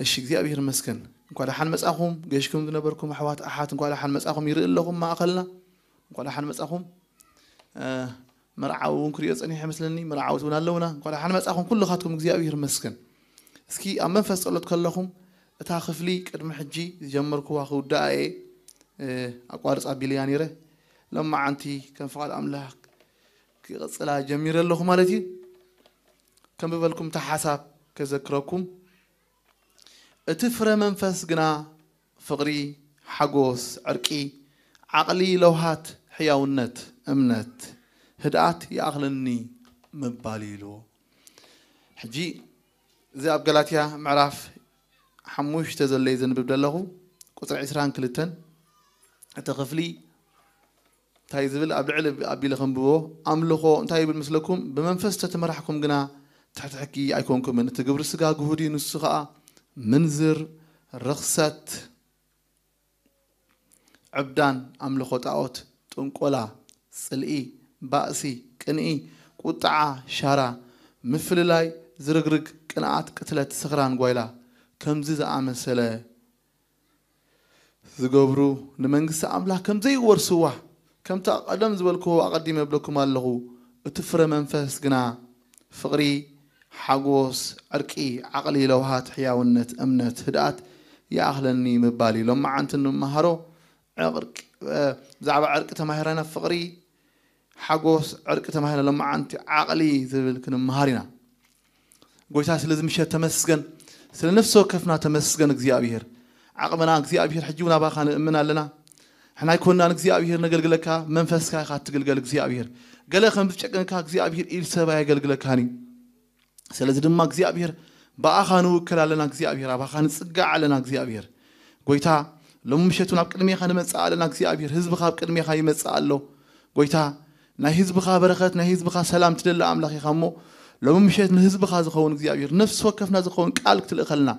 الشيخ ذي أبيهر مسكن قال حن مسأهم جيشكم دنبركم حوات أحات قال حن مسأهم يرئ لهم ما أقلنا قال حن مسأهم مرعو ونكريس أني حمسلني مرعو تونا لونا قال حن مسأهم كل خاتكم ذي أبيهر مسكن اسكي أمن فسألت كلهم تاخف لي قد محجي جمركم واخو دائي أقوارس أبيليان يره لما عنتي كان فعل أملاك كي غسلها جميرا لهم مالتي كم ببالكم تحساب كذكركم እቲ ፍረ መንፈስ ግና ፍቕሪ ሓጎስ ዕርቂ ዓቕሊ ለውሃት ሕያውነት እምነት ህድኣት ይኣኽልኒ ምባል ኢልዎ ሕጂ እዚ ኣብ ገላትያ ምዕራፍ ሓሙሽተ ዘለዩ ዘንብብ ዘለኹ ቁፅሪ 22 እቲ ክፍሊ እንታይ ዝብል ኣብ ልዕሊ ኣቢለ ከንብቦ ኣምልኾ እንታይ ይብል ምስለኩም ብመንፈስ ተተመራሕኩም ግና ትሕቲ ሕጊ ኣይኮንኩምን እቲ ግብሪ ስጋ ግሁድ እዩ ንሱ ከዓ ምንዝር ርኽሰት ዕብዳን ኣምልኾ ጣዖት ጥንቆላ ፅልኢ ባእሲ ቅንኢ ቁጥዓ ሻራ ምፍልላይ ዝርግርግ ቅንዓት ቅትለት ስኽራን ጓይላ ከምዚ ዝኣመሰለ ዝገብሩ ንመንግስቲ ኣምላኽ ከም ዘይወርስዋ ከምቲ ቀደም ዝበልክዎ ኣቐዲመ የብለኩም ኣለኹ እቲ ፍረ መንፈስ ግና ፍቕሪ حقوس أركي عقلي لو هات حيا ونت أمنت هدات يا أهلني مبالي لما عنت إنه مهرو عرق زعب عرق تماهرنا فقري حقوس عرق تماهرنا لما عنت عقلي ذبل كنا مهرنا قلت هاس لازم شيء تمسكن سل نفسه كفنا تمسكن أجزي أبيهر عقبنا أجزي أبيهر حجونا باخان من لنا حنا يكوننا أجزي أبيهر نقل قلكها منفسك خاطق قلقل أجزي أبيهر قلقل خم بتشكن كأجزي أبيهر إيل سبعة قلقل كاني ስለዚ ድማ እግዚኣብሔር ብኣኻ ንውከል ኣለና እግዚኣብሔር ኣባኻ ንፅጋዕ ኣለና እግዚኣብሔር ጎይታ ሎሚ ምሸቱን ኣብ ቅድሜኻ ንመፅእ ኣለና እግዚኣብሔር ህዝብኻ ኣብ ቅድሜኻ ይመፅእ ኣሎ ጎይታ ናይ ህዝብኻ በረኸት ናይ ህዝብኻ ሰላም ትደሊ ኣምላኽ ኢኻ እሞ ሎሚ ምሸት ንህዝብኻ ዝኸውን እግዚኣብሔር ነፍሲ ወከፍና ዝኸውን ቃል ክትልእኸልና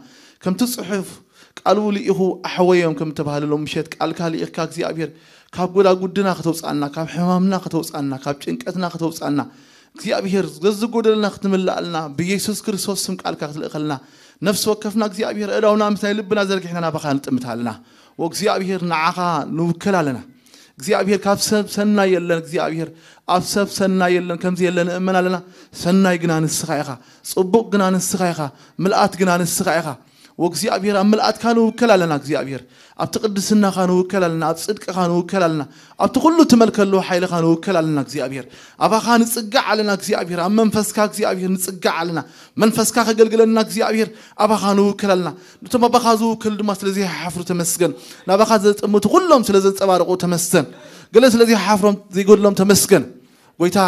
ከምቲ ፅሑፍ ቃልኡ ልኢኹ ኣሕወዮም ከም ተባሃለ ሎሚ ምሸት ቃልካ ልኢኽካ እግዚኣብሔር ካብ ጎዳጉድና ከተውፃእና ካብ ሕማምና ከተውፃእና ካብ ጭንቀትና ከተውፃእና እግዚአብሔር ገዝ ጎደልና ክትምላኣልና ብየሱስ ክርስቶስ ስም ቃልካ ክትልእኸልና ነፍሲ ወከፍና እግዚኣብሔር እዳውና ምስ ናይ ልብና ዘርጊሕና ናባኻ ንጥምት ኣለና ወእግዚኣብሔር ንዓኻ ንውክል ኣለና እግዚኣብሔር ካብ ሰብ ሰናይ የለን እግዚኣብሔር ኣብ ሰብ ሰናይ የለን ከምዚ የለን እመን ኣለና ሰናይ ግና ንስኻ ኢኻ ፅቡቕ ግና ንስኻ ኢኻ ምልኣት ግና ንስኻ ኢኻ وكزيابير أم الأتكان وكلالنا أكزيابير أبتقدسنا خان وكلالنا أبصدق خان وكلالنا أبتقول تملك له حيل خان وكلالنا أكزيابير أبا خان نصقع علينا أكزيابير أم منفسك أكزيابير نصقع علينا منفسك خجلجلنا أكزيابير أبا خان وكلالنا نتم أبا خازو كل ما سلزي حفر تمسكن نبا خازو متقولهم سلزي تبارك وتمسكن قلت سلزي حفرهم زي قولهم تمسكن ويتا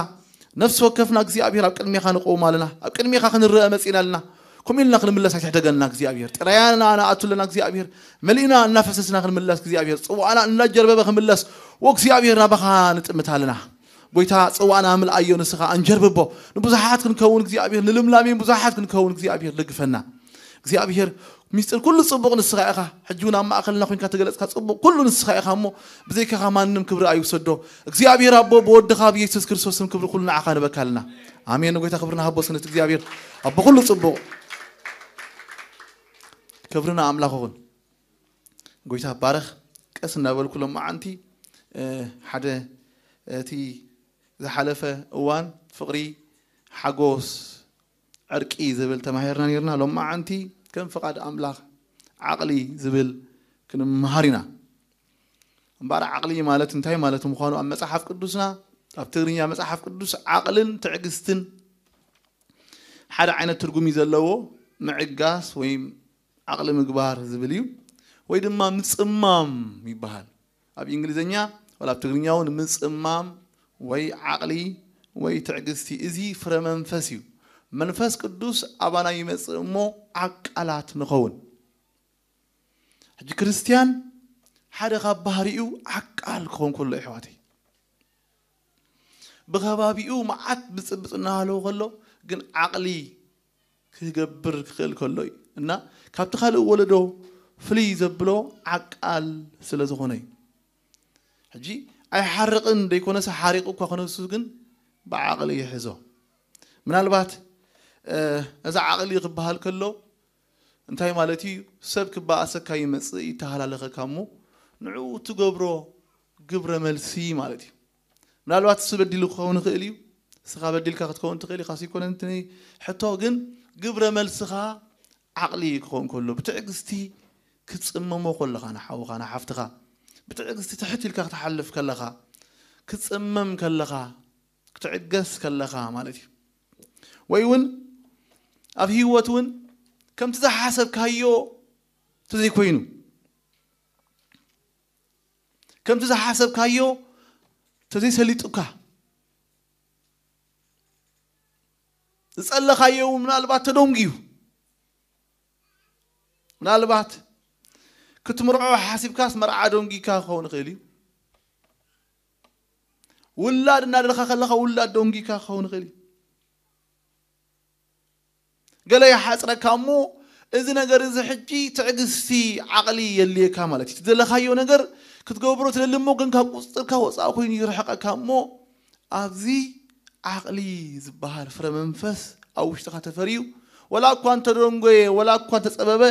نفس وكفنا أكزيابير أبكلمي خان قوم علينا أبكلمي خان الرأي مسئنا كمين نقل من الله سحتجن نكزي أبير تريانا أنا أتول نكزي أبير ملينا نفسس نقل من الله كزي أبير سو أنا نجر بابا من الله وكزي أبير نبقى نتمثالنا بويتا سو أنا عمل أيون نسخة أنجر بابا نبزحات كن كون كزي أبير نلم لامين بزحات كن كون كزي أبير لقفنا كزي أبير مستر كل صبغ نسخة أخا حجونا ما أقل نقول كتجلس كات صبغ كل نسخة أخا مو بزيك أخا ما نم كبر أيو صدو كزي أبير أبو بود خاب يسوس كرسوس كبر كلنا عقان بكالنا آمين نقول تخبرنا هبوس نتكزي أبير أبو كل صبغ كبرنا عملاقون قويتا بارخ كسنا بالكل ما عندي حدا تي ذا حلفة وان فقري حقوس عرقي زبل تماهرنا نيرنا لما عندي كم فقد أملاق عقلي زبل كن مهارنا بار عقلي مالت انتهي مالت مخانو أما صحف قدوسنا أبتغرين يا مسحف قدوس عقل تعقستن حدا عين الترقمي زلوه معقاس ويم عقل مقبار زبليو ويدم ما مصمام يبهال ابي انجليزنيا ولا بتغنياون مصمام وي عقلي وي تعجزتي ازي فر منفسيو منفس قدوس ابانا يمصمو عقلات نخون حج كريستيان حدا خاب بحريو عقال كون كل احواتي ብከባቢኡ መዓት ብፅብፅ እናሃለዎ ከሎ ግን ዓቕሊ ክገብር ክኽእል ከሎ እዩ እና ካብቲ ካልእ ወለዶ ፍልይ ዘብሎ ዓቃል ስለ ዝኾነ እዩ ሕጂ ኣይሓርቕን ደይኮነስ ሓሪቑ እኳ ክነሱ ግን ብዓቕሊ ይሕዞ ምናልባት እዛ ዓቕሊ ክበሃል ከሎ እንታይ ማለት እዩ ሰብ ክበኣሰካ ይመፅእ ይተሃላለኸካ እሞ ንዕኡ ትገብሮ ግብረ መልሲ ማለት እዩ ምናልባት እሱ በዲሉ ክኸውን ይኽእል እዩ ስኻ በዲልካ ክትከውን ትኽእል ኢኻ ይኮነ ሕቶ ግን ግብረ መልስኻ عقلي يكون كله بتعجزتي كتصممو حاو نحوخا حفتها بتعجزتي تحتي لك تحلف كلها كتصمم كلها كتعجس كلها مالتي ويون أب وتون كم تزح حسب كهيو تزي كوينو كم حسب كهيو تزي سليطوكا ዝጸለኻዮ ምናልባት ተደንጊዩ ምናልባት ክትምርዖ ሓሲብካስ መርዓ ዶንጊካ ክኸውን ይኽእል እዩ ውላድ እናደለኻ ከለኻ ውላድ ዶንጊካ ክኸውን ይኽእል እዩ ገለ ይሓፅረካ እሞ እዚ ነገር እዚ ሕጂ ትዕግስቲ ዓቕሊ የድልየካ ማለት እዩ ትደለካዮ ነገር ክትገብሮ ትደሊ እሞ ግን ካብ ቁፅርካ ወፃእ ኮይኑ ይርሕቀካ እሞ ኣብዚ ዓቕሊ ዝበሃል ፍረ መንፈስ ኣብ ውሽጥካ ተፈርዩ ወላ እኳ እንተደንጎየ ወላ እኳ እንተፀበበ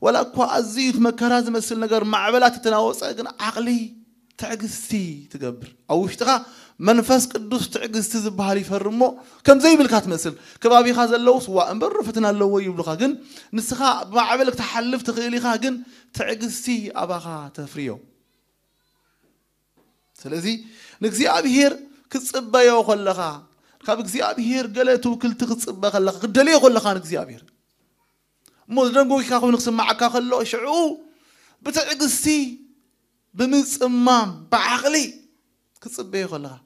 ولا أكو أزيد مكراز مثل نجار مع بلا تتناوس أجن عقلي تعجزتي تقبر أو إيش منفس قدوس تعجزتي زبهالي فرمو كم زي بالكات مثل كبابي خاز اللوس وأمبر فتنا اللو يبلغ أجن نسخة مع بلك تحلف تغيلي خاجن تعجزتي أبغى تفريو سلازي نكزي أبيهير كتصبا يا خلقا كابك زي أبيهير قلتو كل تغتصبا خلقا قدلي خلقا نكزي أبيهير مدرنگو كاكو نقسم معكا خلو شعو بتعقستي بمس امام بعقلي كسب بيه خلا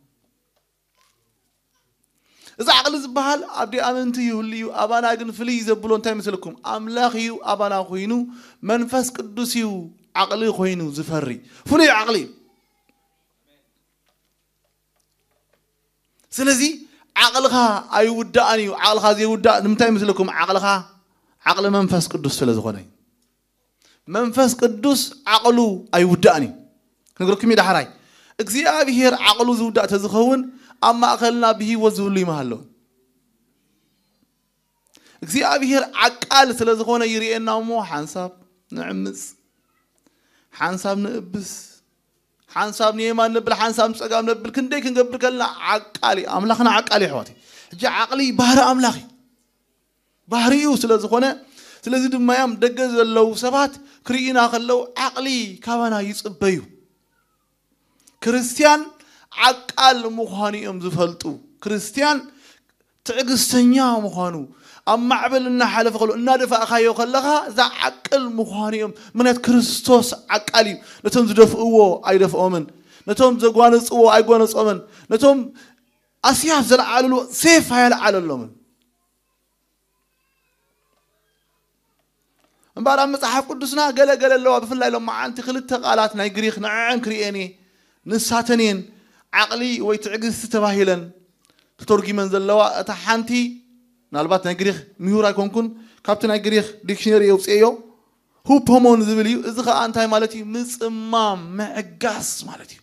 إذا عقل زبهال عبدي أمنتي يهليو أبانا أجن فلي زبولون تاي مثلكم أملاخيو أبانا خوينو منفس قدوسيو عقلي خوينو زفري فلي عقلي سلزي عقلها أي ودانيو عقلها زي ودان نمتاي مثلكم عقلها عقل منفاس كدوس فلا زغني منفاس قدوس عقلو أيوداني نقول كم يدحرى إخزي أبي هير عقلو زودا تزخون أما أقلنا به وزولي مهلو إخزي أبي هير عقل فلا زغنا يري إنه مو حنساب نعمس حنساب نبس حنساب نيما نبل حنساب سقام نبل كنديك نقبل كلنا عقلي أملاخنا عقلي حواتي جا عقلي بهر أملاخي ባህሪኡ ስለዝኾነ ስለዚ ድማ እዮም ደገ ዘለው ሰባት ክርኢና ከለው ዓቕሊ ካባና ይፅበዩ ክርስቲያን ዓቃል ምዃኑ እዮም ዝፈልጡ ክርስቲያን ትዕግስተኛ ምዃኑ ኣብ ማዕበል እናሓለፈ ከሎ እናደፋእካዮ ከለኻ እዛ ዓቅል ምዃኑ እዮም ምክንያት ክርስቶስ ዓቃል እዩ ነቶም ዝደፍእዎ ኣይደፍኦምን ነቶም ዘጓነፅዎ ኣይጓነፆምን ነቶም ኣስያፍ ዘለዓልልዎ ሴፍ ኣየልዓለሎምን مبارا مصحف قدسنا قال قال لو بفن لو ما انت خلت قالات ناي غريخ نعم كرياني نساتنين عقلي ويتعقد تتباهلا تترجي من زلوا تحانتي نالبات ناي غريخ ميورا كونكون كابتن ناي غريخ ديكشنري يوبس ايو هو بومون زبليو ازخا انتاي مالتي مصمام معقاس مالتي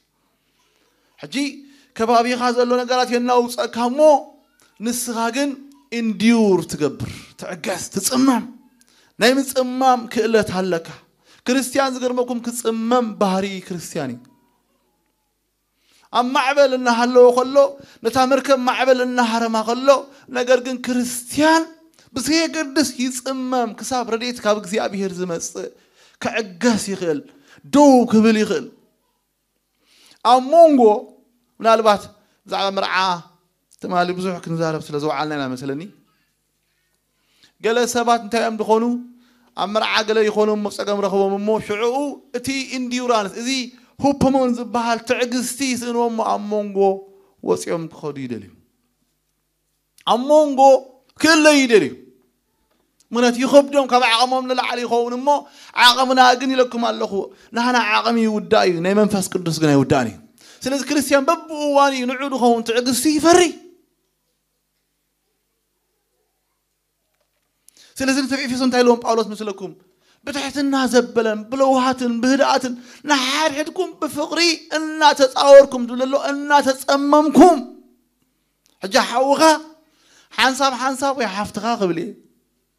حجي كبابي خازل لو نقالات يناو سأكامو نسخاقن انديور تقبر تعقاس تصمام ናይ ምፅማም ክእለት ኣለካ ክርስቲያን ዝገርመኩም ክፅመም ባህሪ ክርስቲያን እዩ ኣብ ማዕበል እናሃለዎ ከሎ ነታ መርከብ ማዕበል እናሃረማ ከሎ ነገር ግን ክርስቲያን ብዘየገድስ ይፅመም ክሳብ ረድኤት ካብ እግዚኣብሄር ዝመፅእ ክዕገስ ይኽእል ደው ክብል ይኽእል ኣብ ሞንጎ ምናልባት ብዛዕባ ምርዓ ትማሊ ብዙሕ ክንዛረብ ስለ ዝወዓልና ኢና መስለኒ ገለ ሰባት እንታይ እዮም ዝኾኑ ኣብ መርዓ ገለ ይኮኖም ፀገም ረኽቦም እሞ ሽዑኡ እቲ ኢንዲራንስ እዚ ሁፕሞን ዝበሃል ትዕግዝቲ ስእንዎም ኣብ መንጎ ወፂኦም ክኸዱ ይደልዩ ኣብ መንጎ ክእለ ይደልዩ ምክንያቱ ይኸብዶም ካብ ዓቕሞም ንላዕሊ ይኸውን እሞ ዓቕምና ግን ይለኩም ኣለኹ ናህና ዓቕሚ ይውዳእ እዩ ናይ መንፈስ ቅዱስ ግን ኣይውዳእን እዩ ስለዚ ክርስትያን በብእዋን እዩ ንዑ ድኸውን ትዕግዝቲ ይፈሪ سلزن في في سنتي لهم باولوس مثلكم بتحتنا زبلا بلوهات بهدات نحار حدكم بفقري انا تصاوركم دوللو انا تصممكم حجا حوغا حنصاب حنصاب يا حفتغا قبلي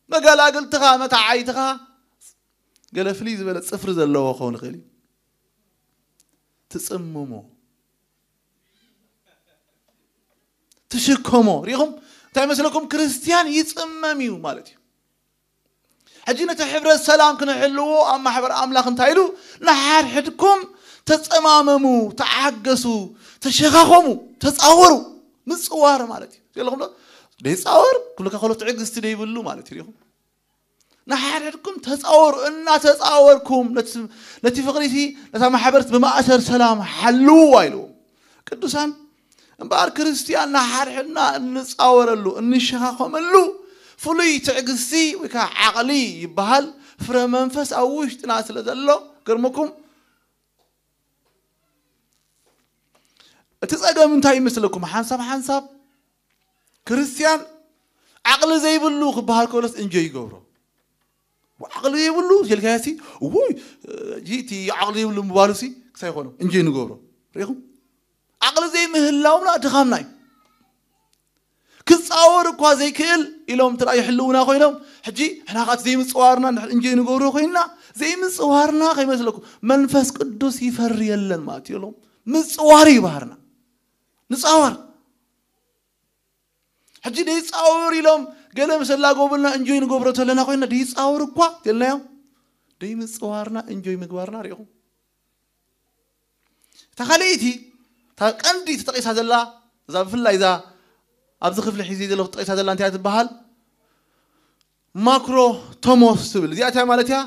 ما قال قلتها ما تعيتها قال فليز بلا صفر زلو خون خلي تصممو تشكمو ريهم تعمل لكم كريستيان يتصمم يوم مالتي حجي نتا حبرت سلام كنحلو اما حبر املاخ انتايلو نحار حدكم تتمامموا تعقسوا تشخخموا تصاوروا من صوار مالتي يلاهم لا دي صاور كل كخلو تعقستي دي يبلو مالتي ليهم نحار حدكم تصاور انا تصاوركم لتي فقريتي لتا ما حبرت بما اثر سلام حلو وايلو قدسان بار كريستيان نحار حنا نصاور له نشخخم له ፍሉይ ትዕግስቲ ወይ ከዓ ዓቕሊ ይበሃል ፍረ መንፈስ ኣብ ውሽጥና ስለ ዘሎ ገርመኩም እቲ ፀገም እንታይ ይመስለኩም ሓንሳብ ሓንሳብ ክርስቲያን ዓቕሊ ዘይብሉ ክበሃል ከሎስ እንጀ ይገብሮ ዓቕሊ ዘይብሉ ሸልካያሲ እውይ እቲ ዓቕሊ ዘይብሉ ምባሉሲ ክሳ ይኮኖ እንጀ ንገብሮ ሪኢኹም ዓቕሊ ዘይምህላውና ድኻምና እዩ ክፃወር እኳ ዘይክእል ኢሎም እንተ ይሕልውና ኮይኖም ሕጂ ሕና ኻት ዘይምፅዋርና እንጂ ንገብሮ ኮይንና ዘይምፅዋርና ከይመስለኩም መንፈስ ቅዱስ ይፈሪ የለን ማለት እዩ ኢሎም ምፅዋር ይባሃርና ንፃወር ሕጂ ደይፃወር ኢሎም ገለ መሰላ ጎብልና እንጆይ ንገብሮ ተለና ኮይንና ደይፃወር እኳ የልናዮም ደይምፅዋርና እንጆይ ምግባርና ሪኢኹም እታ ካልአይቲ እታ ቀንዲ ተጠቂሳ ዘላ እዛ ብፍላይ እዛ ኣብዚ ክፍሊ ሒዚ ዘለኹ ትጠቂሳ ዘላ እንታይ ትበሃል ማክሮ ቶሞስ ትብል እዚኣ እንታይ ማለት እያ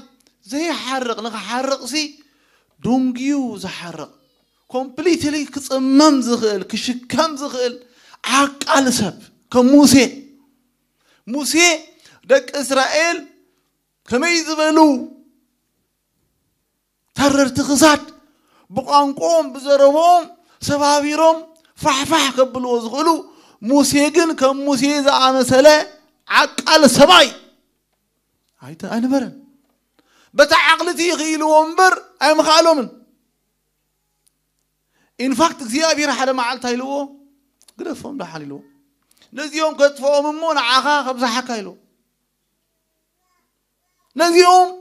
ዘይሓርቕ ንክሓርቕሲ ዶንጊዩ ዝሓርቕ ኮምፕሊትሊ ክፅመም ዝኽእል ክሽከም ዝኽእል ዓቃል ሰብ ከም ሙሴ ሙሴ ደቂ እስራኤል ከመይ ዝበሉ ተረርቲ ክሳድ ብቋንቋኦም ብዘረቦኦም ሰባቢሮም ፋሕፋሕ ከብልዎ ዝኽእሉ موسي جن كم موسي إذا عمسلة عقل سماي هاي أنا برا بتاع عقلتي غيل ومبر أم خالومن إن فقط زيابي رح على معل تايلو قرفهم ده حليلو نزيهم كتفوا من مون عقا خبز حكايلو نزيهم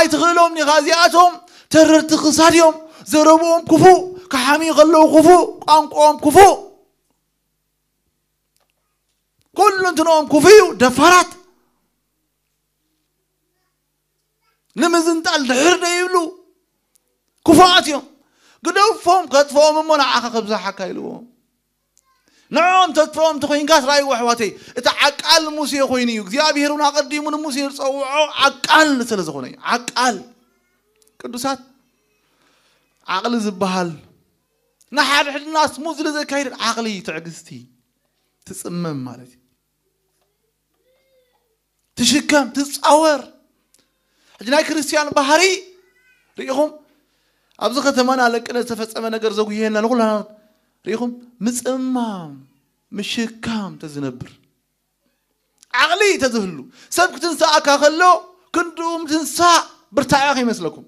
أي تغلوم نغازياتهم ترر تقصاريهم زربوهم كفو كحامي غلو كفو أنقوهم كفو كل تنوم كفيو دفرات لما زنتال دهر ده يبلو كفات يوم قدو فهم قد فهم من منعاك قبزا حكا يلوهم نعم تتفهم تخين قاس رأي وحواتي اتا عقال موسي يخويني يوك زيابي هرون اقدي من موسي يرسو عقال سلزخوني عقال كدوسات عقل زبهال نحر حد الناس مزل زكاير عقلي تعقستي تسمم مالتي تشكم تتصور حج كريستيان بحري ريهم ابز ثمان على كنا قله تفصمه ነገር ዘጉየና ንኩላ ريهم مصمام مشكام تزنبر عقلي تزهلو سبك تنسى كاخلو كندوم تنسى برتاع يمسلكم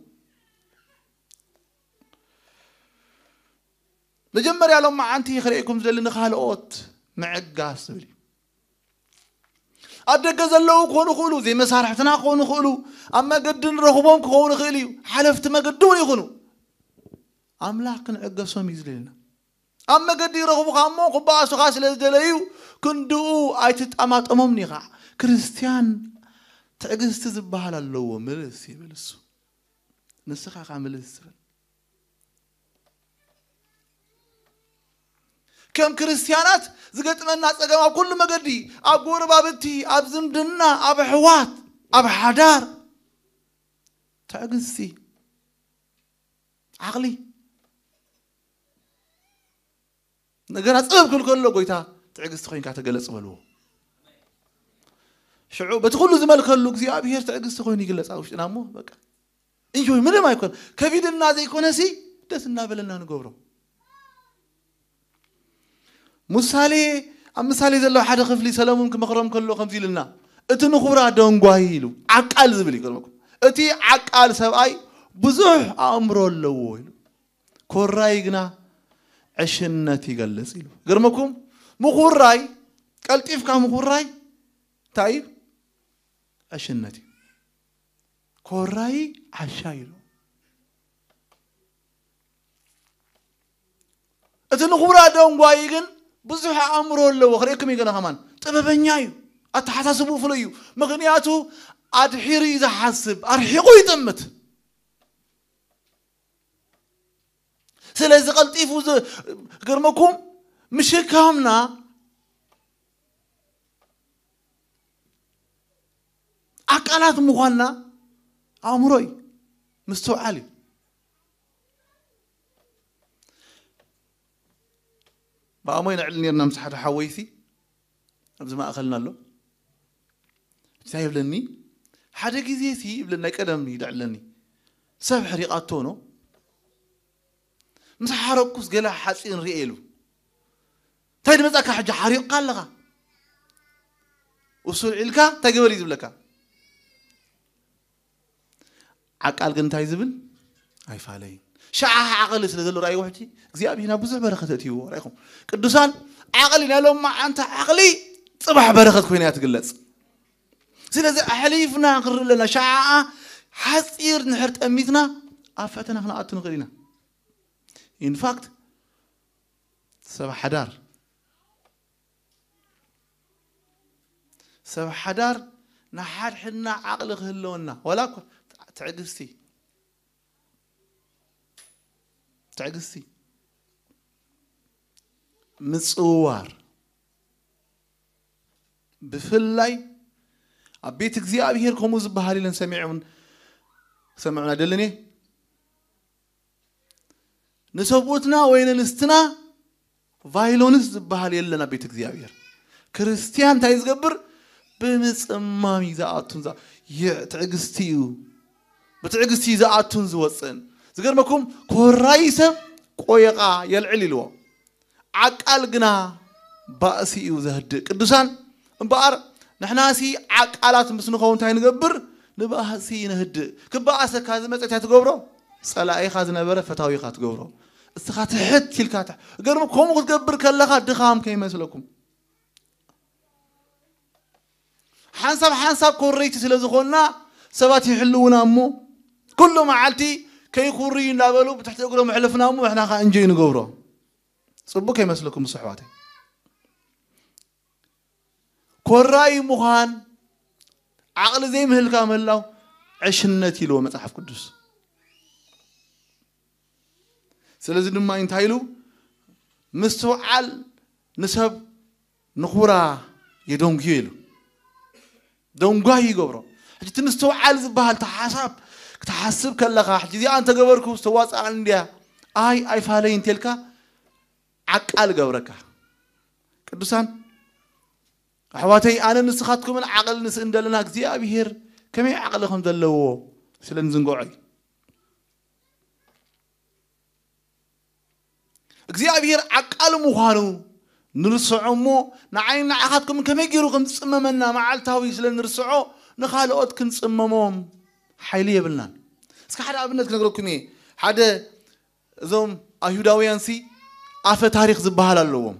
መጀመርያ ሎም መዓንቲ ክርእኩም ዝደሊ ንካልኦት ምዕጋስ ዝብል እዩ ኣደገ ዘለው ክኾኑ ይኽእሉ ዘይመሳርሕትና ክኾኑ ይኽእሉ ኣብ መገዲ ንረኽቦም ክኸውን ይኽእል እዩ ሓለፍቲ መገዲ እውን ይኹኑ ኣምላኽ ክንዕገሶም እዩ ዝልልና ኣብ መገዲ ይረኽቡካ እሞ ክበኣሱኻ ስለ ዝደለዩ ክንድኡ ኣይትጠማጠሞምኒ ከዓ ክርስትያን ትዕግዝቲ ዝበሃል ኣለዎ ምልስ ይብል እሱ ንስኻ ኻ ምልስ ዝብል كم كريستيانات زغت منا صغما كل مغدي اب غوربا بتي اب زمدنا اب حوات اب حدار تعقسي عقلي نغرا صب كل كل غويتا تعقست خوينك تغلص بلو شعوب بتقولوا زمل كلو غزي ابيير تعقست خوين يغلص اوش نامو بقى انجوي من ما يكون كفيدنا زي كونسي دسنا بلنا نغبرو ምሳሌ ኣብ ምሳሌ ዘለዎ ሓደ ክፍሊ ሰለሙን ክመኽሮም ከሎ ከምዚ ኢልና እቲ ንኹብራ ደንጓሂ ኢሉ ዓቃል ዝብል ይገርመኩም እቲ ዓቃል ሰብኣይ ብዙሕ ኣእምሮ ኣለዎ ኢሉ ኮራይ ግና ዕሽነት ይገልጽ ኢሉ ገርመኩም ምኹራይ ቀልጢፍካ ምኹራይ እንታይ እዩ عشنتي كوراي عشايرو اتن غورا دون غوايغن بزح أمره الله وخريكم يجنا همان تببني أيو أتحاسب وفليو مغنياتو أدحيري إذا حاسب أرحيقو يدمت سلازي قلت إيفوز قرمكم مشي كامنا أكالات مغنى أمروي مستوعالي ብኣሞይ ንዕሊ ነርና ምስ ሓደ ሓወይሲ ኣብዚ ማእኸልና ኣሎ እንታይ ይብለኒ ሓደ ግዜ ሲ ይብለ ናይ ቀደምኒ ይልዕለኒ ሰብ ሕሪቓቶ ኖ ምስ ሓረኩስ ገላ ሓፂን ርአ ኢሉ እንታይ ድመፃካ ሕጂ ሓሪቕካ ኣለኻ እሱ ልዒልካ እንታይ ገበል እዩ ዝብለካ ዓቃል ግን እንታይ ዝብል ኣይፋለይን شاعها عقل سلزل رأي وحدي زياب هنا بزح بركة تيو رأيكم كدوسان عقلنا لهم ما أنت عقلي صباح بركة كوني أتقلص سلزل أحليفنا قرر لنا شاعة حسير نحرت أميتنا أفتنا هنا أتن غرينا إن فاكت صباح حدار صباح حدار نحرحنا عقل غلونا ولا تعدستي ትዕግስቲ ምፅውዋር ብፍላይ ኣብ ቤት እግዚኣብሄር ከምኡ ዝበሃል ኢለን ሰሚዖምን ሰሚዑን ኣይደለን እየ ንሰብኡትና ወይ ንንስትና ቫይሎንስ ዝበሃል የለን ኣብ ቤት እግዚኣብሄር ክርስቲያን እንታይ ዝገብር ብምፅማም እዩ ዝኣቱን ትዕግስቲ እዩ ብትዕግስቲ እዩ ዝኣቱን ዝወፅእን ዝገርመኩም ኮራይሰ ቆየቓ የልዕል ኢልዎ ዓቃል ግና ባእሲ እዩ ዘህድእ ቅዱሳን እምበኣር ንሕናሲ ዓቃላት ምስ ንኸውን እንታይ ንገብር ንባእሲ ንህድእ ክባእሰካ ዝመፀ እንታይ ትገብሮ ፀላኢኻ ዝነበረ ፈታዊኻ ትገብሮ እስኻ ትሕት ኢልካ ገርሞ ከምኡ ክትገብር ከለኻ ድኻም ከይመስለኩም ሓንሳብ ሓንሳብ ኮረይቲ ስለ ዝኾንና ሰባት ይሕልውና እሞ ኩሉ መዓልቲ كي كيخورين لابلو تحت اقرهم حلفنا مو احنا انجي نقوره صبو كي مسلكم صحواتي كوراي مخان عقل زي مهل كامل له عشنتي لو متحف قدس سلازل ما ينتهيلو مستوى عال نسب نخورا يدون جيلو دون قاي قبره حتى نستوى عال زبها التحاسب كتحسب كلها حجزي أنت جبرك سواس عندي أي أي فعلين تلك عقل جبرك كدوسان حواتي أنا نسخاتكم العقل نس إن دلنا كذي أبيهر كم عقلكم دلوا سلن زنقوعي كذي أبيهر عقل مخانو نرسعمو نعين نعاتكم كم يجيرو كم تسممنا مع التاوي سلن نرسعو نخالقات كنسممهم حيلي يبلنا اسك حدا ابنت كنقولكم حدا زوم اهيوداويان سي اف تاريخ زبحال اللهم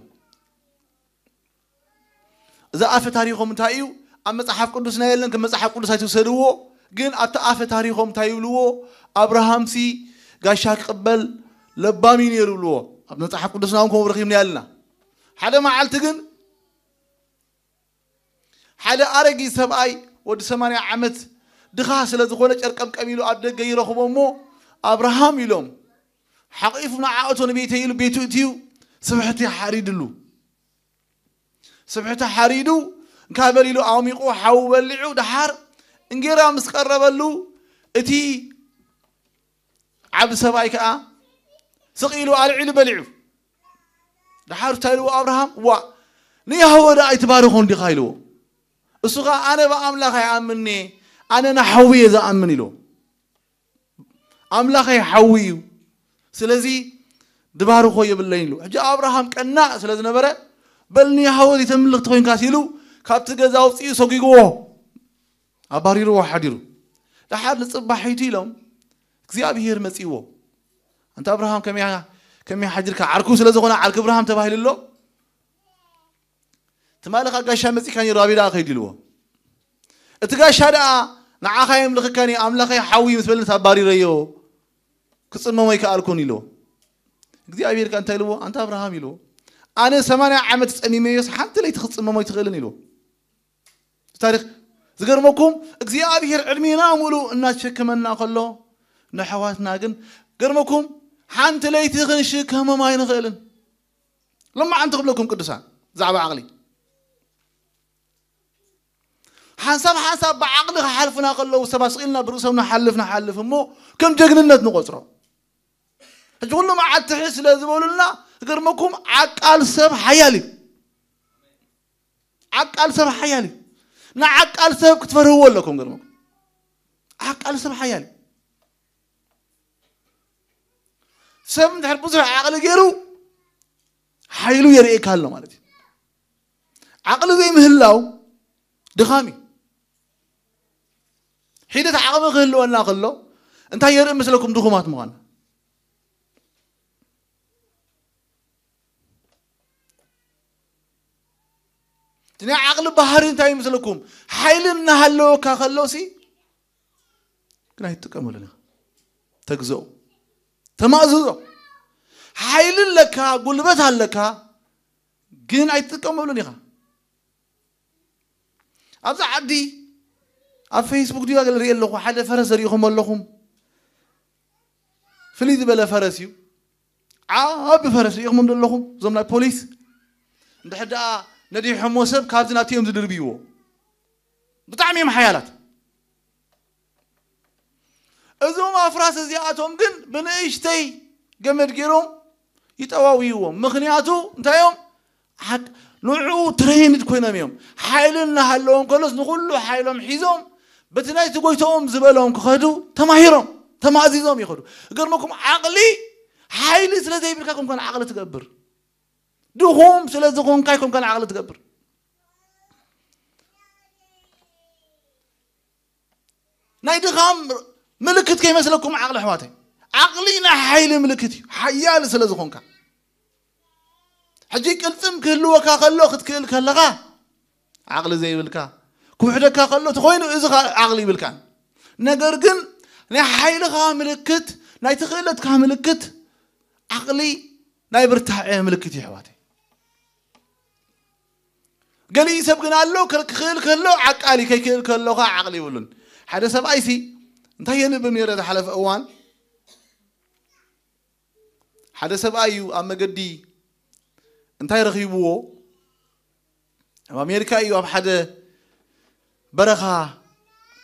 اذا اف تاريخهم تايو ام مصحف قدس نايلن كم مصحف قدس هاي تسدوا جن ات اف تاريخهم تايو لو ابراهام سي غاشا قبل لبامين يرولو اب مصحف قدس كم برخيم نايلنا حدا ما علت جن حدا ارجي سبعي ود 8 عمت دخا سلا زخونة شرقم كميلو عبد الجير خبومو أبراهام يلوم حقيف من عاوتون بيته يلو بيتو تيو سبحتي حريد له سبحتي حريدو كابل يلو عميقو حاو بلعو دحار انجيرا مسكرة بلو اتي عبد سبايك اه سقيلو على علو بلعو دحار تايلو أبراهام و نيهو دا اعتبارو دي قايلو السوغا انا با املاخي امني أنا أنا نحوي إذا أمن له أملاخي حوي سلزي دبارو خوي بالله له أجي أبراهام كنا سلزي نبرة بلني حوي دي تملك تخوين كاسيلو كابت جزاو سي سوكي قوه أباريرو وحديرو لحد نصبح حيتي لهم كزياب هير مسيوه أنت أبراهام كم يعني كم يحجر كعركو سلزي أنا عرك أبراهام تباهي لله تمالك أقاشا مسيكاني رابي لا خيدي له اتقاش هذا نعاخاي كاني أملاخي حاوي مثل باري ريو كسر ما ويك أركون يلو قدي أبيرك أنت لو أنت أبراهام لو أنا سمعنا عمت أمي ميوس حتى لا يتخص ما يتخيلني لو تاريخ ዝገርመኩም እግዚኣብሔር نحوات ناقن እናተሸከመና مكم حتى لا ገርመኩም ሓንቲ ما ክንሽከመማ لما ሎማዓንቲ ክብለኩም كدسان ዛዕባ عقلي حسب حسب بعقل حلفنا قلوا وسبسقلنا برؤوسنا حلفنا حلف مو كم جقننا نقصرو تقولوا ما عاد تحس لازم اقول لنا غير ماكم عقال سب حيالي عقال سب حيالي نا عقال سب كتفرهو لكم غير ماكم عقال سب حيالي سب دحر بزر عقل غيرو حيلو يريك هالو مالتي عقل زي مهلاو دخامي ሒደት ዓቕሚ ክህልወና ከሎ እንታይ የርኢ መስለኩም ድኹማት ምዃን እቲ ናይ ዓቕሊ ባህሪ እንታይ እዩ መስለኩም ሓይሊ እናሃለወካ ከሎሲ ግን ኣይትጥቀመሉን ተግዘኡ ተማእዝዞ ሓይሊ ኣለካ ጉልበት ኣለካ ግን ኣይትጥቀመሉን ኢኻ ኣብዛ ዓዲ على فيسبوك ديو قال ريال لكم حدا فرس ريخم لكم فليد بلا فرسيو آه بفرس يخمم لكم زملاء بوليس ده حدا ندي حموسب كابتن أتيم زدر بيو بتعمي محيالات أزوم أفراس زيادتهم جن من إيش تي جمد جيروم يتواويو مغنياتو تايوم حد نوعو ترين تكوينهم يوم حيلنا هاللون كلس نقول له حيلهم حيزهم በቲ ናይቲ ጎይቶኦም ዝበሎም ክኸዱ ተማሂሮም ተማእዚዞም ይኸዱ እገርመኩም ዓቕሊ ሓይሊ ስለ ዘይብልካ ኮንከን ዓቕሊ ትገብር ድኹም ስለ ዝኮንካ ይኮንከን ዓቕሊ ትገብር ናይ ድኻም ምልክት ከይመስለኩም ዓቕሊ ኣሕዋተይ ዓቕሊ ናይ ሓይሊ ምልክት እዩ ሓያል ስለ ዝኮንካ ሕጂ ቅልፅም ክህልወካ ከሎ ክትክእል ከለኻ ዓቕሊ ዘይብልካ كوحدك قالو تخوين إذا عقلي بالكان نجرجن نحيل خامل الكت نيتخيلت خامل الكت عقلي نيبرتاح عامل الكت يا حواتي قال لي سبقنا له كل خيل كله عقلي كي كل كله عقلي ولن هذا سب أيسي انت هي نبني رد حلف أوان هذا سب أيو أما قدي انت رخيبوه أمريكا أيو أب በረኻ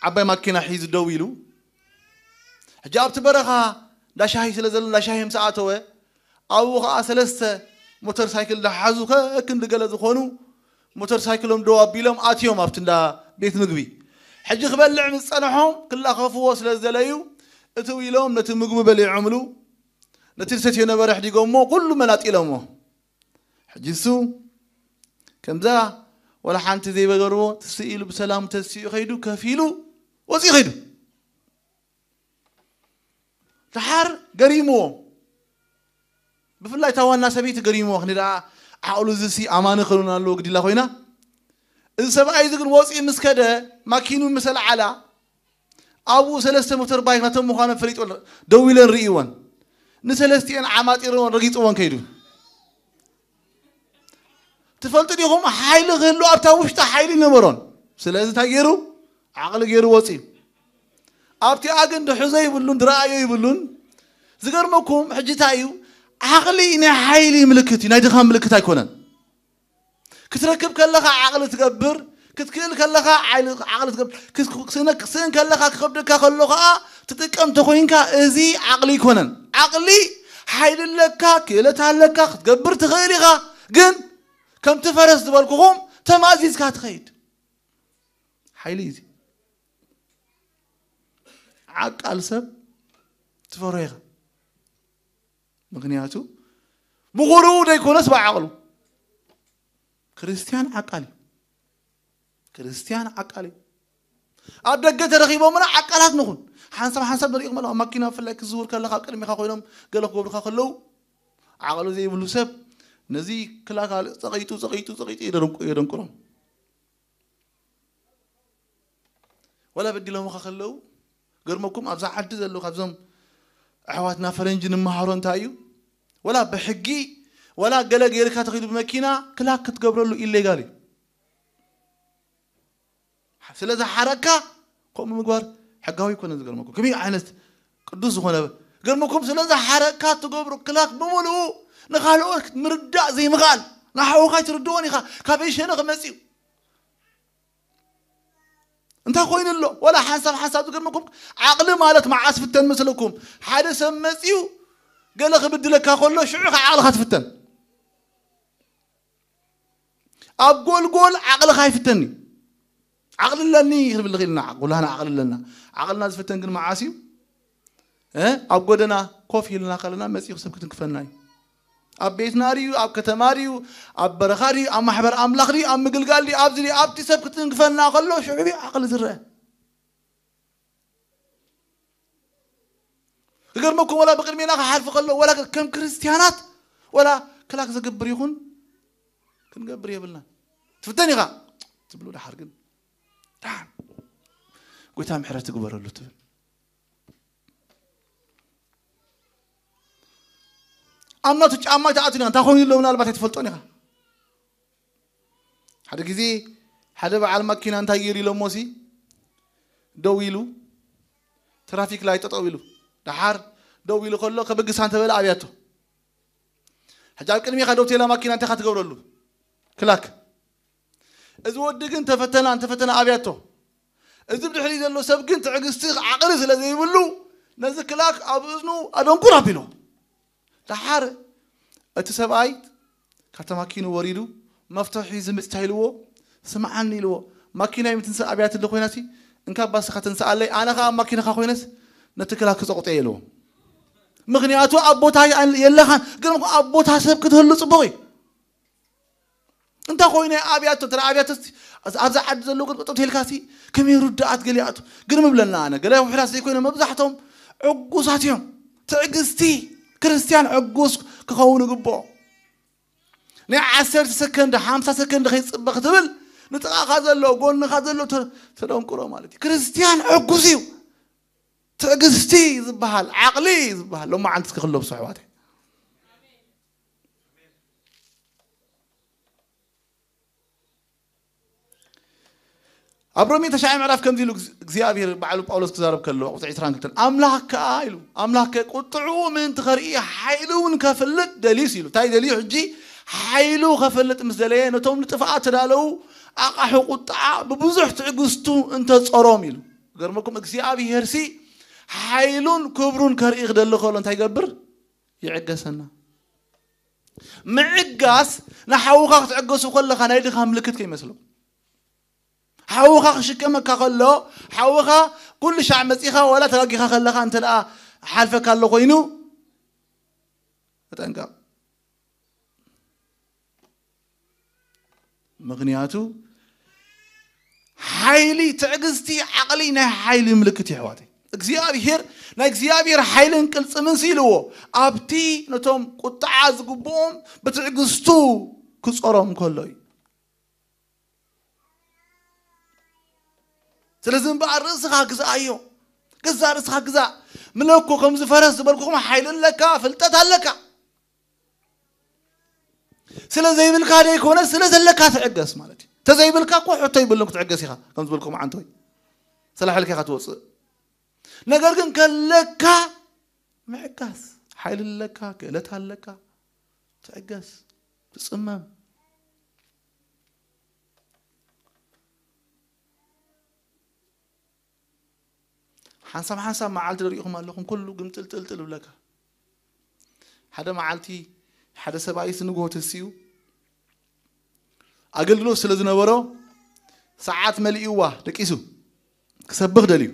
ዓባይ ማኪና ሒዙ ደው ኢሉ ሕጂ ኣብቲ በረኻ ዳሻሂ ስለ ዘሎ ዳሻሂ ምስ ኣተወ ኣብኡ ከዓ ሰለስተ ሞተር ሳይክል ዳሓዙ ከክንዲ ገለ ዝኾኑ ሞተር ሳይክሎም ደው ኣቢሎም ኣትዮም ኣብቲ እንዳ ቤት ምግቢ ሕጂ ክበልዕ ምስ ፀንሖም ክላኸፍዎ ስለ ዝደለዩ እትው ኢሎም ነቲ ምግቢ በሊዖምሉ ነቲ ዝሰትዮ ነበረ ሕዲጎሞ ኩሉ መናጢሎሞ ሕጂ ንሱ ከምዛ ولا حانت ذي بقربو تسئلو بسلام تسئلو خيدو كفيلو وزي خيدو تحار قريمو بفلاي تاوان ناسا بيت قريمو خنرا عقلو زي سي امان خلونا اللو قدي لاخوينا إذا سبع أي ذكر وصي إن مسكدة ما كينو مثل على أبو سلست مفتر بايك نتم مخانا فريت ولا دويلن رئيوان نسلستي أن عمات إيران رقيت أوان كيدو تفلت ديهم حيل غلو وشتا تحيل نمرون سلازة تغيرو عقل غيرو وصيب أبتي أجن دحوزة يبلون درأيو يبلون زغر مكم حجتايو عقلي إن حيلي ملكتي نايد خام ملكتي يكونن كتركب كلها عقل تكبر كتكل كلها عقل تكبر كتكسن كسن كلها كبر كخلها تتكم تخوينك أزي عقلي يكونن عقلي حيل لك كيلة لك تكبر تغيرها جن ከምቲ ፈረስ ዝበልኩኹም ተማእዚዝካ ትኸይድ ሓይሊ እዩ ዓቃል ሰብ ትፈሮ ኢኻ ምክንያቱ ብቑልኡ ዘይኮነስ ብዓቕሉ ክርስቲያን ዓቃል እዩ ክርስቲያን ዓቃል እዩ ኣብ ደገ ተረኺቦምና ዓቃላት ንኹን ሓንሳብ ሓንሳብ ንሪኢ መለ ማኪና ብፍላይ ክዝውር ከለካ ኣብ ቅድሚኻ ኮይኖም ገለ ክገብሩካ ከለዉ ዓቕሉ ዘይብሉ ሰብ نزي كلا كلا سقيتو سقيتو سقيتو يدنكرهم ولا بدي لهم خخلو قرمكم أبزع حد زلو خبزهم عواتنا فرنج نمهارون تايو ولا بحقي ولا قال غير تخيل بمكينة كلا كتقبروا له إلا قالي سلازا حركة قوم مقبار حقاوي كنا قرمكم كمي عينت قدوس هنا قرمكم سلازا حركة تقبر كلاك بمولو نخالوك مرداء زي مغال نحو خاي تردوني خا كافيش هنا خمسيو انت خوين اللو ولا حنسب حنسب تقرمكم عقل مالك مع عاس فتن مثلكم حادث مسيو قال لك بدي لك اقول له شعرك عقل خات فتن اقول قول عقل خايف فتني عقل لنا يخرب اللي لنا عقل انا عقل لنا عقلنا فتن قل معاسيو اه اقول انا كوفي لنا قال لنا مسيو سبكتن كفناي أب بيتناريو أب كتماريو أب برخاري أم حبر أم لخري أم مقلقال لي أب زري أب تسب كتنقفلنا أقلو شعبي أقل زرة غير مكم ولا بغير مينا حرف قلو ولا كم كريستيانات ولا كلاك زقبر يخون كن قبر يبلنا تفتني غا تبلو لحرقن نعم قلت هم حرات قبر اللو أمنات أمنات أتنا تخون لو نال باتت فلتونها هذا كذي هذا بعلم مكين أنت يري لو موسي دويلو ترافيك لايت أطويلو دحار دويلو كله كبعك سانت بلا أبياتو هجاب كلمة خدوا تيلا مكين أنت خد قبرلو كلاك إذا ودك أنت فتنا أنت فتنا أبياتو إذا بدحري ذلوا سبقين تعجزتي عقل سلذي يقولوا نزك كلاك أبوزنو أدون كرابينو دحر اتي سبعي كاتماكينو وريدو مفتوحي زمستايلو سمعني لو ماكينة يمتنسى ابيات اللوخيناتي انك بس خاتنسى علي انا خا ماكينة خاخوينس نتكلا كزوغتيلو مغنياتو ابوتاي يلخان قلنا ابوتاي سبك تهلو صبوي انت خويني ابيات ترى ابيات ازعز حد زلو قد قطو تهلكاسي كم يرد عاد قلياتو قلنا مبلنا انا قلنا مبلنا سيكون مبزحتهم عقوساتهم تعقستي ክርስቲያን ዕጉስ ክኸውን ይግብኦ ናይ ዓሰርተ ሰከንድ ሓምሳ ሰከንድ ከይፅበ ክትብል ንጥቓኻ ዘሎ ጎንኻ ዘሎ ተደንቅሮ ማለት እዩ ክርስቲያን ዕጉስ እዩ ትዕግስቲ ዝበሃል ዓቕሊ ዝበሃል ሎማ ዓንቲ ክክለብሱ ኣሕዋት أبرمي تشاعم عرف كم ذيلو زيابير بعلو بولس تزارب كلو أو تعيش رانك تن أملاك كايلو أملاك قطعو من تغري حيلو من كفلت دليسيلو تاي دليل حجي حيلو خفلت مزدلين وتوم لتفعات دالو أقاحو قطع ببزح تعقستو انت تصراميلو قرمكم اكزيابي هرسي حيلون كبرون كار إغدالو خولون تاي قبر يعقسنا معقاس نحاوقاك تعقسو كل خانايدي خاملكت كي مثلو حوخا شكما كخلو حوخا كل شعب مسيخا ولا تلاقي خلاخا انت لا حالفك قال له وينو اتنقا مغنياتو حيلي تعجزتي عقلي نا حيلي ملكتي حواتي اكزيابير نا اكزيابير حيلي انقل من سيلو ابتي نتوم قطعاز قبوم بتعجزتو كسورهم كلوي سلازم بقى الرأس خاكزة أيو قزة رأس خاكزة ملوكو خمس فرس بلكو ما حيل لك فلتت لك سلازم يبلك هذا يكون سلازم لك تعقس مالتي تزي بلك قوح وطي بلك تعقس يخا خمس بلكو ما عنتوي سلاح لك يخا توصي نقر قنك لك معقس حيل لك لتها لك تعقس تصمم ሓንሳብ ሓንሳብ መዓልቲ ንሪኢኹም ኣለኹም ኩሉ ግምጥልጥልጥል ይብለካ ሓደ መዓልቲ ሓደ ሰብኣይ ስንግሆ ትስኡ ኣገልግሎት ስለ ዝነበሮ ሰዓት መሊእዋ ደቂሱ ክሰብኽ ደልዩ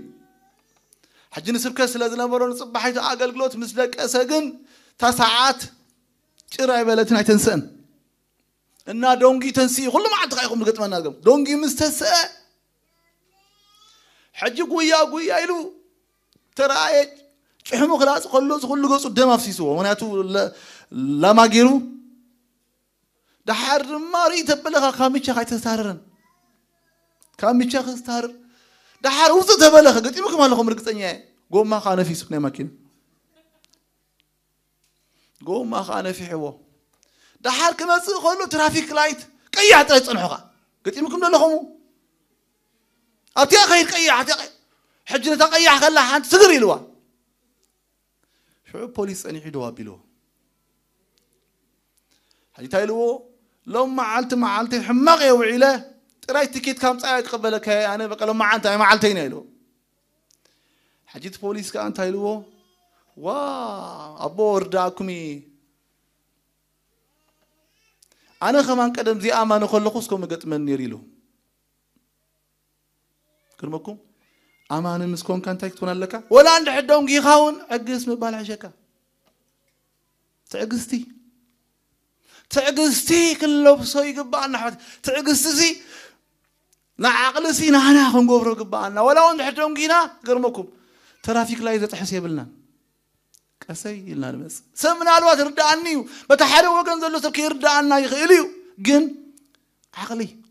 ሕጂ ንስብከት ስለ ዝነበሮ ንፅባሒቱ ኣገልግሎት ምስ ደቀሰ ግን እታ ሰዓት ጭር ኣይበለትን ኣይተንስአን እና ዶንጊ ተንስኢ ኩሉ መዓልቲ ካ ይኹም ንገጥመና ዶንጊ ምስ ተስአ ሕጂ ጉያ ጉያ ኢሉ ተራእየ ጭሕሙ ክላፅ ከሎ ዝኩሉ ገፁ ደም ኣፍሲስዎ ምክንያቱ ላማ ገይሩ ድሓር ድማ ርኢ ተበለኻ ካብ ምቻ ኣይተሳርርን ካብ ምቻ ክዝታርር ድሓር ውፅእ ተበለኸ ገጢሙኩም ኣለኹም ርግፀኛ እየ ጎማ ከዓ ነፊሱ ናይ ማኪና ጎማ ከዓ ነፊሕዎ ድሓር ክመፅእ ከሎ ትራፊክ ላይት ቀያሕ ጥራይ ፀንሑኻ ገጢሙኩም ዘለኹም ኣብቲያ ኸይድ ቀያሕ حجنا تقيح خلا حان تغير الوا شعوب بوليس أني حدوا بلو حجي تايلو لو ما علت ما علت حمق يا وعيلة رأيت تكيت كام تايت قبلك هاي أنا بقى لو ما علت ما علتين يلو حجيت بوليس كان تايلو وا أبور داكمي أنا خمان قدم زي آمان وخلقوسكم قد من يريلو كرمكم أمان مسكون كان تكتون لك ولا عند حدهم جيخاون أجلس مبالع شكا تعجزتي تعجزتي كل لبسه يقبع نحوت تعجزتي زي نعقل سينا أنا خن قبرو قبعنا ولا عند حدهم جينا قرمكم ترافيك لا إذا يتحس يبلنا كسي إلنا المس سمنا الوقت ردعني بتحرو وقن زلو سبكي ردعنا يخيليو جن عقلي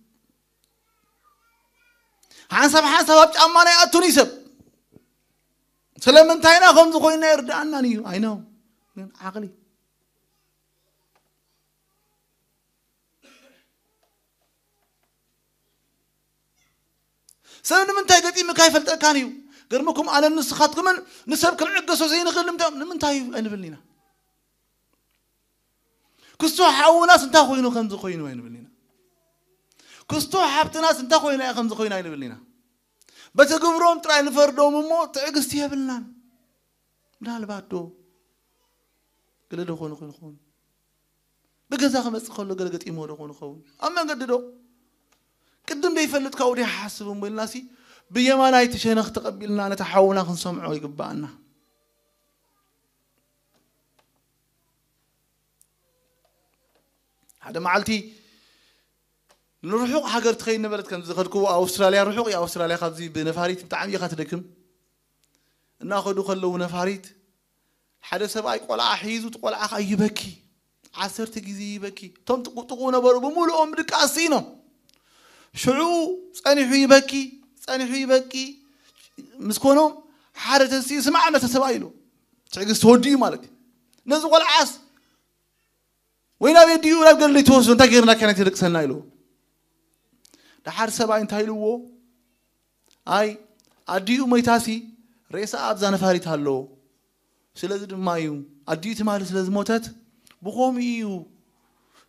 حنسب حنسب أبج أمانة أتوني سب سلام من تاينا خمس خوينا يرد أنا نيو أي نو عقلي سلام من تاي قتيم كيف التكانيو قرمكم على النسخات كمان نسب كل عقصة زين غير من تاي من تاي أنا بلينا كسوة حاول ناس انتا خوينو خمس خوينو أنا بلينا كستو حبتنا سنتا خوينا يا خمز خوينا يلي بلينا بس قبرهم تراي نفردهم مو تعقس تيها بلنا من هالباتو قل له خون خون خون بقزا خمس خلو قل قد إمور خون خون أما قد دو قدم دي فلت كاوري حاسب من بلناسي بيما نايت شينخ تقبلنا نتحاونا خنسمعو يقبعنا هذا معلتي ንርሑቕ ሃገር ትኸይነበረት ከም ዝኸድክዎ ኣብ ኣውስትራልያ ርሑቕ እዩ ኣውስትራልያ ካብዚ ብነፋሪት ብጣዕሚ ኢኻ ትደክም እናኸዱ ከለዉ ነፋሪት ሓደ ሰብኣይ ቆልዓ ሒዙ ትቆልዓኻ ይበኪ ዓሰርተ ግዜ ይበኪ እቶም ጥቁጥቁ ነበሩ ብምሉኦም ድቃሲ ኢኖም ሽዑ ፀኒሑ ይበኪ ፀኒሑ ይበኪ ምስ ኮኖም ሓደ ተንስኡ ስማዕ ነተ ሰብኣይ ኢሉ ትዕግዝ ተወዲኡ ማለት እዩ ነዚ ቆልዓስ ወይ ናብ የድኡ ናብ ገለይ ተወስዶ እንታይ ገርና ከነት ይርቅሰና ኢሉ دحر سباعين تايلو أي أديو ميتاسي يتاسي رئيس أبز أنا فهري تالو سلزد مايو أديو تمار سلزد موتت بقوم إيو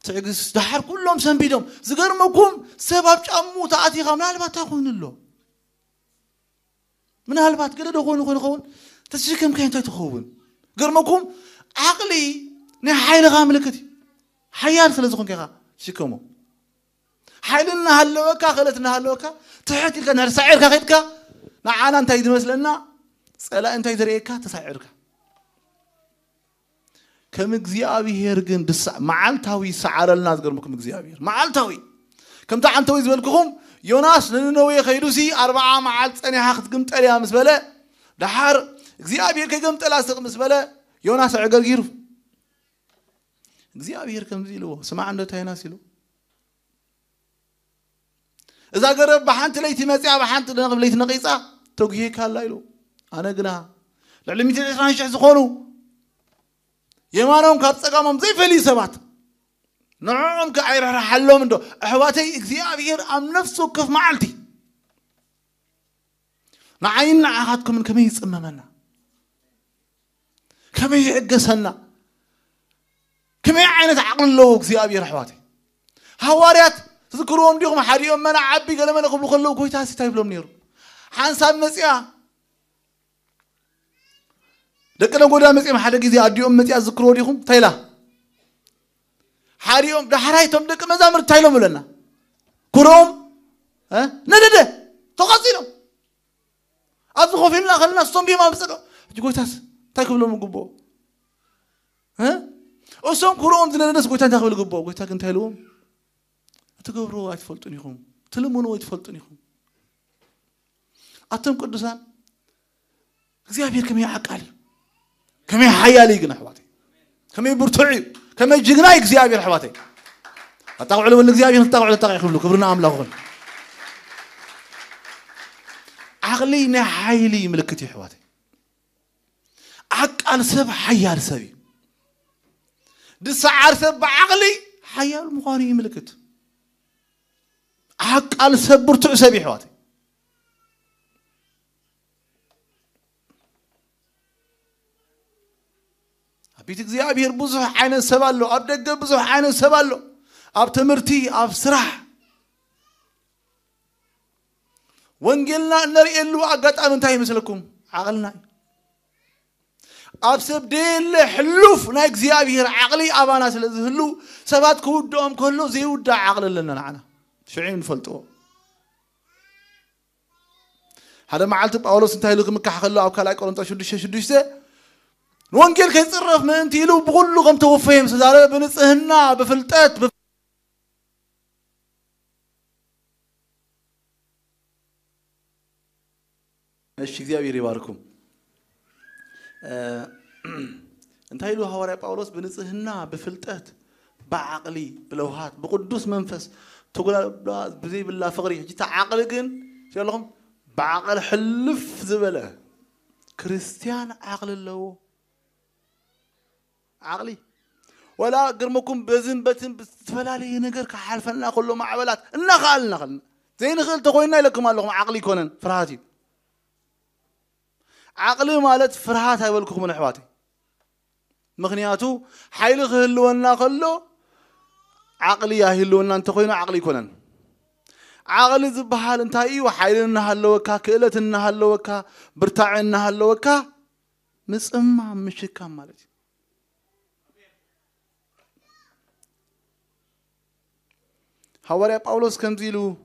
تعجز دحر كلهم سنبيدهم زغر مكم سبب أمو تعطي خامل هل بتاخون اللو من هل بتقدر تخون تخون تخون تسير كم كان تخون غير مكم عقلي نحيل غامل حيار سلزد كون كذا شكمو ሓይልና ሃለወካ ክእለትና ሃለወካ ትሕት ኢልካ ንሳዒርካ ከድካ ንዓና እንታይ ዝመስለና ፀላእ እንታይ ዝርእየካ ተሳዒርካ ከም እግዚኣብሄር ግን መዓልታዊ ይሰዓረልና ዝገርሙ ከም እግዚኣብሄር መዓልታዊ ከምቲ ዓንተ ወይ ዝበልክኹም ዮናስ ንነነዌ ከይዱ ሲ ኣርባዓ መዓል ፀኒሓ ክትግምጠል እያ ምስ በለ ድሓር እግዚኣብሄር ከይገምጠላ ስቕ ምስ በለ ዮናስ ኣዕገርጊሩ እግዚኣብሄር ከምዚ ኢልዎ ስማዕ እንዶ ታይናስ ኢልዎ إذا قرب بحنت ليت مزيع بحنت نغب ليت نقيصة توجيهك هالليل أنا قنا لعلمي تدري إيش رانش عزخونه يمارون كاتسا قامم زي فلي سبات نعم كعير رحلو من دو أحواتي إكزيابير أم نفسه كف معلتي نعين نعاهاتكم من كمي يسممنا كمي يعقسنا كمي عينة عقل لو إكزيابير أحواتي هواريات تذكرون ديهم حريم من عبي قال من أقول خلوا قوي تاسي تايب لهم نير حنسان مسيا دك أنا قدام مسيا ما حد جزي عديهم مسيا تذكرون ديهم تايلا حريم ده حرايتهم دك ما زمر تايلهم ولنا كروم ها نددة تقصينهم أذكر فيهم لا خلنا صوم بيهم ما بسكو تقول تاس تايب لهم قبوا ها أصوم كروم زين الناس قوي تاس تايب لهم قبوا قوي تاس تايلهم እትገብርዎ ኣይትፈልጡን ኢኹም ትልምንዎ ኣይትፈልጡን ኢኹም ኣቶም ቅዱሳን እግዚኣብሔር ከመይ ዓቃል እዩ ከመይ ሓያል እዩ ግን ኣሕዋተይ ከመይ ብርቱዕ እዩ ከመይ ጅግና እዩ እግዚኣብሔር ኣሕዋተይ ኣጣቕዑ ልበሉ እግዚኣብሔር ክጣቕዑ ተጣቂዕ ክብሉ ክብርና ኣምላኽ ኾን ዓቕሊ ናይ ሓይሊ ምልክት እዩ ኣሕዋተይ ዓቃል ሰብ ሓያል ሰብ እዩ ድሰዓር ሰብ ብዓቕሊ ሓያል ምዃኑ እዩ ምልክት عقل صبرت سبي حواتي ابيت زي ابير بزح عين سبالو ابدق بزح عين سبالو اب تمرتي اب سراح وانجلنا نري الو اغطى من تاي مثلكم عقلنا اب سب ديل حلوف نا اغزي ابير عقلي ابانا سلازلو سبات كودوم كله زي ود عقل لنا نعنا شعين فلتو هذا ما علت باولوس انتهى لك مكة حقلو او كالاي قرنطا شدوشة شدوشة نوانكيل كي تصرف من انتي لو بغلو غم توفيهم سزارة بنصهنا بفلتات بف... ماشي كذي أبي ريباركم آه، انت هيلو هوري باولوس بنصهنا بفلتات بعقلي بلوهات بقدوس منفس تقول لا بزي بالله فقري جيت عقل جن شو لهم بعقل حلف زبله كريستيان عقل اللو عقلي ولا قرمكم بزن بزنبة بتفلالي نقر كحالفنا كله مع ولات النخل النخل زي نخل تقولنا لكم لهم عقلي كونن فرهاتي عقلي مالت فرهات هاي بالكم من حواتي مغنياتو حيل خلونا كله عقلي يهلون أن تقولين عقلي كونن عقل ذبها لنتائي وحيل النهلو كا كئلة النهلو كا برتاع النهلو كا مس أم مش كمالج هوري بولس كم زيلو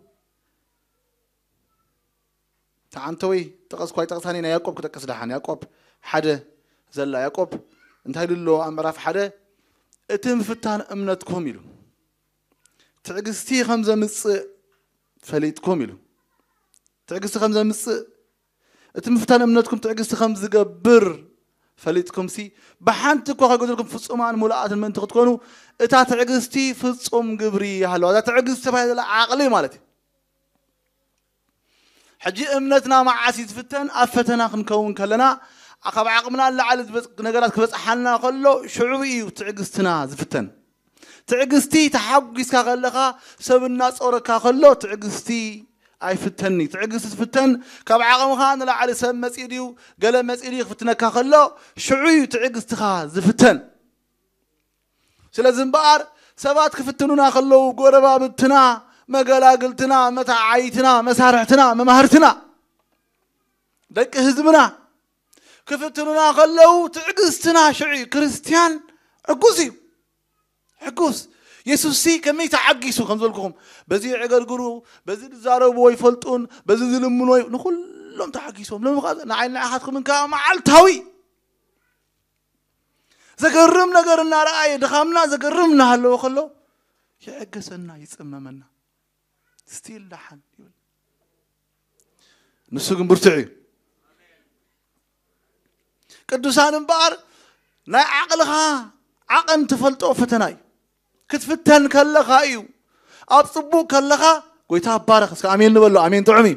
تعنتوي تقص كوي تقص هني نياكوب كتقص لحن نياكوب حدا زلا ياكوب انتهى للو أمر في حدا اتم فتان أمنتكم يلو تعقستي خمزة مص فليتكم إلو تعقستي خمزة مص تمفتان أمناتكم تعقستي خمزة قبر فليتكم سي بحانتك وخا قلت لكم فصوم عن ملاعات من تقتكونو إتا تعقستي فصوم قبري هلو هذا تعقستي في هذا العقلي مالتي حجي أمنتنا مع عسيد فتن أفتنا كون كلنا أقب عقمنا اللي علت نقرات كبس أحنا خلو شعوي وتعقستنا زفتن تعجستي تحقق كغلقة سب الناس أورك كغلو تعجستي أي فتني تعجست فتن كم عقم خان لا على سب مسيريو قال مسيري فتنا كغلو شعوي تعجست خاز فتن سلازم بار سبات كفتنونا خلو قربا بتنا ما قال قلتنا ما تعيتنا ما سارعتنا ما مهرتنا دك هزمنا كفتنونا خلو تعجستنا شعي كريستيان عجوزيو حقوس يسوسي كم يتعقسوا خمسة لكم بزي عقر قرو بزي الزارب ويفلتون بزي زلمون وي... نقول لهم تعقسوا لهم غاز نعين نعاحتكم من كام عالتاوي زقرمنا قرنا رأي دخمنا زقرمنا هلو وخلو يعقسنا يسممنا ستيل لحن نسوق برتعي قدوسان بار لا عقلها عقل تفلتو فتناي كتفتن كلها أيو أبصبو كلها قويتا بارك اسكا أمين نبلو أمين تعمي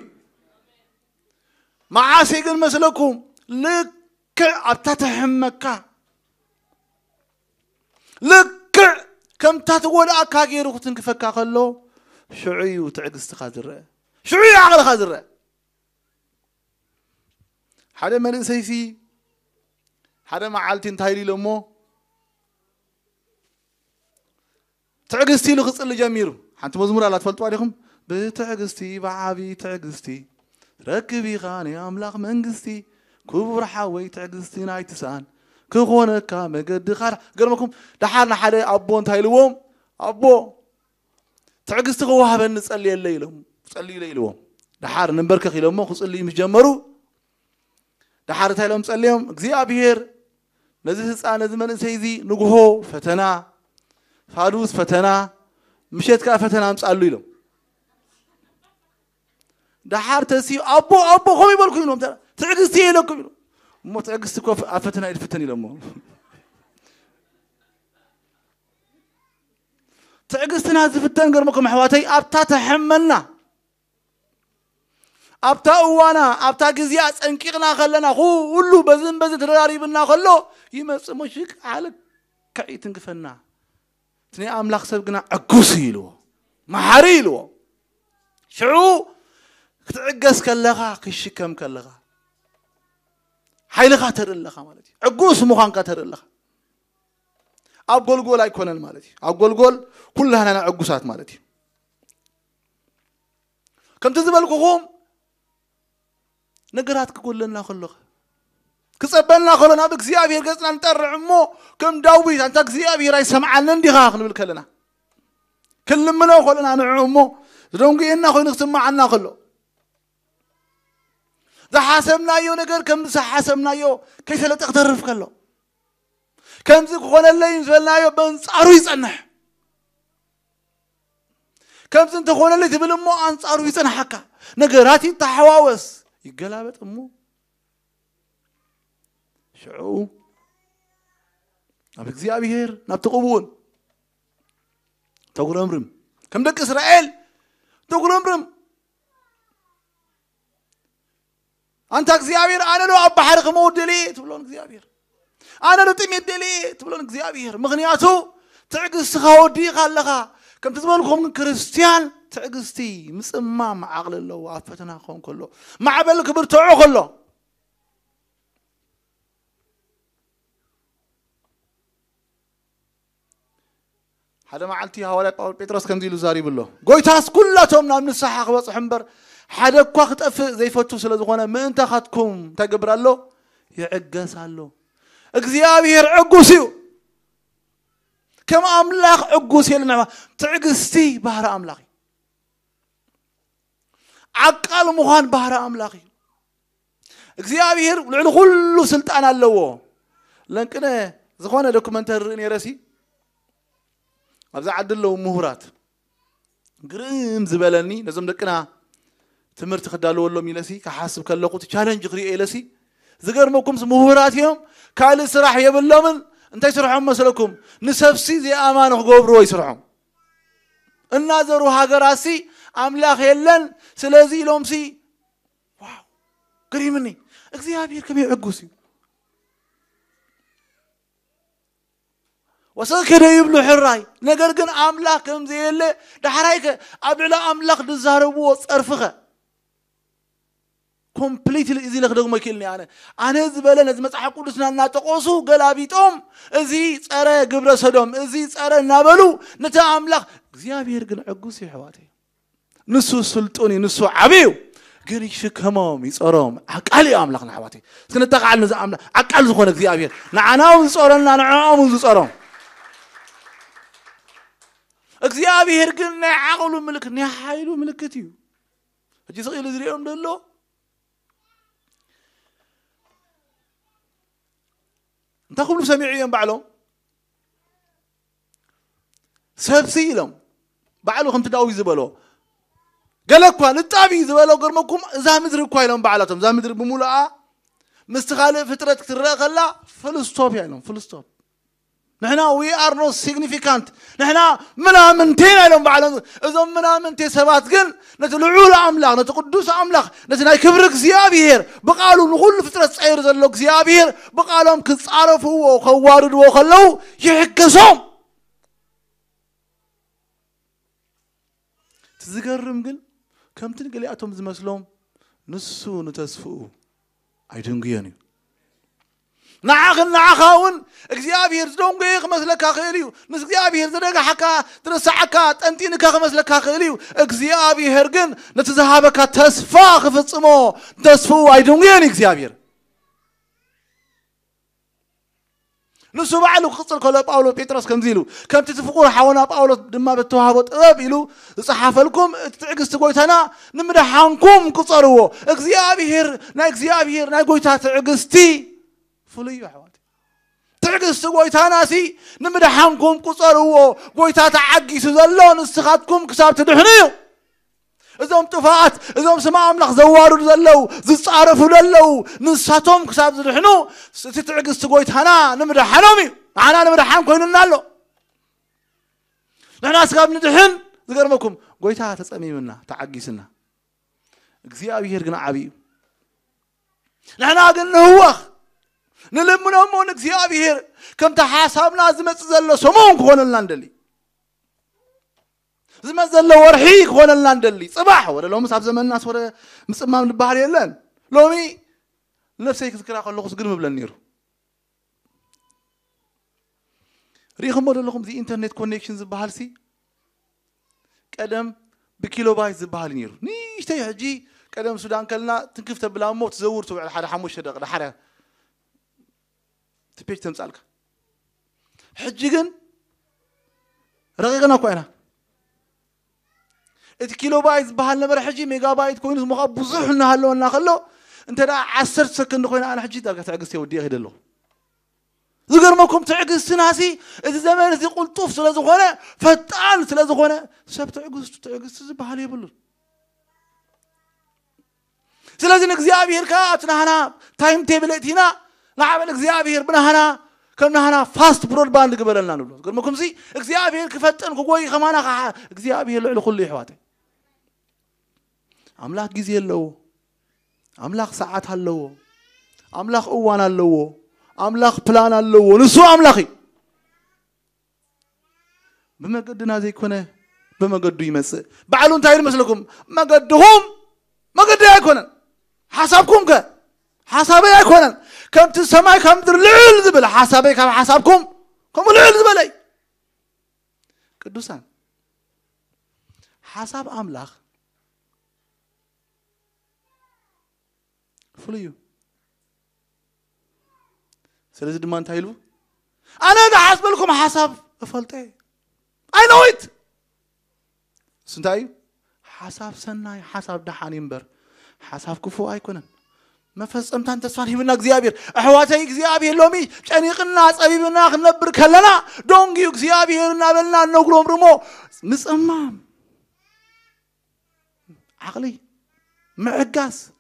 ما عاسي قل مسلكم لك أبتتهم مكة لك كم تتولى أكاقير وكتن كفكا خلو شعي وتعق استخادر شعي عقل خادر حدا مريسيسي حدا معالتين تايلي لمو تعجزتي لو خصل جميرو حنت مزمور على تفلت عليكم بتعجزتي بعبي تعجزتي ركبي غاني أملاق من جزتي كبر حاوي تعجزتي نايتسان كخونا كام قد خار قرمكم دحالنا حالي أبو انتهي لهم أبو تعجزت غواها بأن تسألي الليل لهم تسألي الليل لهم دحار نمبرك خي لهم خص اللي مش جمرو دحار تهي لهم تسألي لهم أبيهر نزيس أنا زمن سيدي نقهو فتنا ፋሉስ ፈተና ምሸት ከዓ ፈተና ኣምፃሉ ኢሎም ድሓር ተሲዩ ኣቦ ኣቦ ከምኡ ይበልኩም ኢሎም ትዕግዝቲ እየ ኢለኩም ኢሎም እሞ ትዕግዝቲ ኮ ኣብ ፈተና ኢልፍተን ኢሎሞ ትዕግስትና ዝፍተን ገርመኩም ኣሕዋተይ ኣብታ ተሐመልና ኣብታ እዋና ኣብታ ግዜኣ ፀንቂቕና ከለና ኩሉ በዝን በዝን ተደራሪብና ከሎ ይመፅእ ሙሽክ ዓለ ከዒ ትንግፈና እቲ ናይ ኣምላኽ ሰብ ግና ዕጉስ ኢልዎ መሓሪ ኢልዎ ሽዑ ክትዕገስ ከለኻ ክሽከም ከለኻ ሓይልኻ ተርኢ ኣለኻ ማለት እዩ ዕጉስ ምዃንካ ተርኢ ኣለኻ ኣብ ጎልጎል ኣይኮነን ማለት እዩ ኣብ ጎልጎል ኩላህና ናብ ዕጉሳት ማለት እዩ ከምቲ ዝበልኩኹም ነገራት ክጎለና ከለኹ كسبلنا خلنا بكزيابير قصنا نطرع مو كم داوي انت كزيابير اي سمعنا ندي خا خلنا بالكلنا كل منا خلنا نعمو زدونغي انا خلنا نسمعنا خلو ذا حاسبنا يو نغير كم ذا حاسبنا يو كيف لا تقدر فكلو كم زي خلنا لا ينزلنا يو بنصارو يصنح كم زي انت خلنا لي تبلمو انصارو يصنح حكا نغيرات يتحواوس يقلابط امو ሽዑ ናብ እግዚኣብሔር ናብቲ ቅቡእን ተጉረምርም ከም ደቂ እስራኤል ተጉረምርም أنت إغزيابير أنا لو أبحر خمو دلي تبلون إغزيابير أنا لو تمي دلي تبلون إغزيابير مغنياتو تعجز تخاودي خلقا كم تزبلكم كريستيان تعجزتي مسمى مع عقل الله وعفتنا خون كله مع بالك برتعو كله هذا ما عالتي هوالي باول بيتروس كان ديلو زاري بلو قوي تاس كلا توم نعم نسحا خواص حمبر هذا كواخت أف زي فتو سلزغونا من تاخدكم تقبر الله يعقس الله اكزيابير عقوسيو كما أملاق عقوسي لنا تعقستي بحر أملاقي عقال مخان بحر أملاقي اكزيابير لعنو كل سلطان اللوو لنكنا زخونا دوكومنتر رني رسي أبز عدل لو مهرات قريم زبالني نزم دكنا تمر تخدالو ولا ميلسي كحاسب كلقو تشالنج قري إيلسي ذكر مكم مهرات يوم كالي سرح يا باللمن أنت يسرحون مسلكم نسفسي زي أمان وقبرو يسرحون الناظر هاجراسي أملاخ يلن سلازي لومسي واو قريمني اكزي هابير كبير عقوسي وسكر يبلو حراي نقر كن أملاك هم زي اللي دحرايك أبلا أملاك دزاربو وصرفخة كومبليت اللي إزي لخدق مكيلني أنا أنا زبالة نزمت حقو لسنا ناتقوسو قلابي توم إزي تسارة قبرة سدوم إزي تسارة نابلو نتا أملاك زيابير قن عقوسي حواتي نسو سلطوني نسو عبيو قريك شك همام يسارم أكالي أملاك نحواتي سنتقع نزا أملاك أكال زخونك زيابير نعناو يسارم نعناو يسارم نعناو እግዚአብሔር ግን ናይ ዓቕሉ ምልክት ናይ ሓይሉ ምልክት እዩ ሕጂ ትኽኢሉ ዝሪኦም ደሎ እንታይ ክብሉ ሰሚዑ እዮም ባዕሎም ሰብሲ ኢሎም ባዕሉ ከምቲ ዳዊት ዝበሎ ገለ እኳ ልጣብ እዩ ዝበሎ ገርመኩም እዛ ምድሪ እኳ ኢሎም ባዕላቶም እዛ ምድሪ ብምሉኣ ምስቲ ካልእ ፍጥረት ክትረአ ከላ ፍልስቶፍ እያ ኢሎም ፍልስቶፍ نحنا وي ار نو سيغنيفيكانت نحنا منامنتين الهم بعد اذن منامنتين سبات كن نتلعو الاملاق نتقدس املاق نتنا كبر اغزيابير بقالو نقول فترة صاير زلو اغزيابير بقالهم كصارفو وخواردو وخلو يحكسهم تزغرم كن كم تنقلي اتوم زمسلوم نسو نتسفو اي دونت جيني ንዓኽን ንዓኻውን እግዚኣብሔር ዝደንጎ ክመስለካ ክእል እዩ ምስ እግዚኣብሔር ዝረጋሕካ ዝረሳዓካ ጠንጢንካ ክመስለካ ክእል እዩ እግዚኣብሔር ግን ነቲ ዝሃበካ ተስፋ ክፍፅሞ ተስፍኡ ኣይደንጎዮን እግዚኣብሔር ንሱ ባዕሉ ክቅፅል ከሎ ጳውሎስ ጴጥሮስ ከምዚ ኢሉ ከምቲ እቲ ፍቁር ሓወና ጳውሎስ ድማ በተዋህቦ ጥበብ ኢሉ ዝፀሓፈልኩም እቲ ትዕግስቲ ጎይታና ንምድሓንኩም ቅፀርዎ እግዚኣብሔር ናይ እግዚኣብሔር ናይ ጎይታ ትዕግስቲ فلیو حواتی. ترک است گویتاناسی نمیدهم کم کسر او گویتات عجیب سزارلان استخات کم کسب تدهنیو. ازم تفاوت ازم سمع املاخ زوارو زللو زس عرفو زللو نساتم کسب تدهنو ست ترک است گویتانا نمیدهنمی عنا نمیدهم کوین نالو. نه ناسکاب ندهن ذکر مکم گویتات هست امی منا تعجیب سنا. اگزی آبی هرگنا عبیو. نه ناگن نهواخ نلمنا من اغزيابير كم تحاسبنا زمت زلو سمون كون اللاندلي زمت زلو ورحي كون اللاندلي صباح ورا لو مصاب زمن الناس ورا مصاب من البحر يلان لومي نفسي كذكر اخو اللغز قلم بلا نيرو ريخم بدل لهم ذي انترنت كونكشنز بحالسي كدم بكيلو بايت بحال نيرو نيشتي حجي كدم سودان كلنا تنكفت بلا موت زورتو على حدا حموش هذا حدا ትፔጅ ተምፃልካ ሕጂ ግን ረቂቕና እኳ ኢና እቲ ኪሎባይት ዝበሃል ነበረ ሕጂ ሜጋባይት ኮይኑ ዝሞ ከዓ ብዙሕ እናሃለወና ከሎ እንተ ደኣ ዓሰርተ ሰከንድ ኮይና ኣነ ሕጂ ዳርጋ ትዕግስቲ የወዲአ ከይደ ኣለኹ ዝገርመኩም ትዕግስቲ ናሲ እቲ ዘመን እዚ ቁልጡፍ ስለ ዝኾነ ፈጣን ስለ ዝኾነ ሰብ ትዕግስቱ ትዕግስቲ ዝበሃል የብሉን ስለዚ ንእግዚኣብሄርካ ኣብቲ ናህና ታይም ቴብል እቲና ንዓበል እግዚኣብሔር ብናሃና ከም ናሃና ፋስት ብሮድባንድ ግበለልና ንብሎ ቅድሚኩምዚ እግዚኣብሔር ክፈጥን ክጎይ ከማና ከዓ እግዚኣብሔር ልዕሊ ኩሉ ይሕዋት ኣምላኽ ግዜ ኣለዎ ኣምላኽ ሰዓት ኣለዎ ኣምላኽ እዋን ኣለዎ ኣምላኽ ፕላን ኣለዎ ንሱ ኣምላኽ እዩ ብመገድና ዘይኮነ ብመገዱ ይመፅእ ባዕሉ እንታይ ይመስለኩም መገድኹም መገዲ ኣይኮነን ሓሳብኩም ከ حسابي يكون كم تسمعي كم تلعل زبل حسابي كم حسابكم كم لعل زبلي كدوسان حساب أملاخ فليو سلسل دمان تايلو أنا دا حسب لكم حساب أفلتي I know it سنتاي حساب سناي حساب دحاني مبر حساب كفو أيكونن ما فصمتان تسوان هيمنا اغزيابير احواتي اغزيابير لومي طنيقنا صبيبنا خنبر كلنا دونغي اغزيابير نابلنا نغروم رمو نصمم عقلي معقاس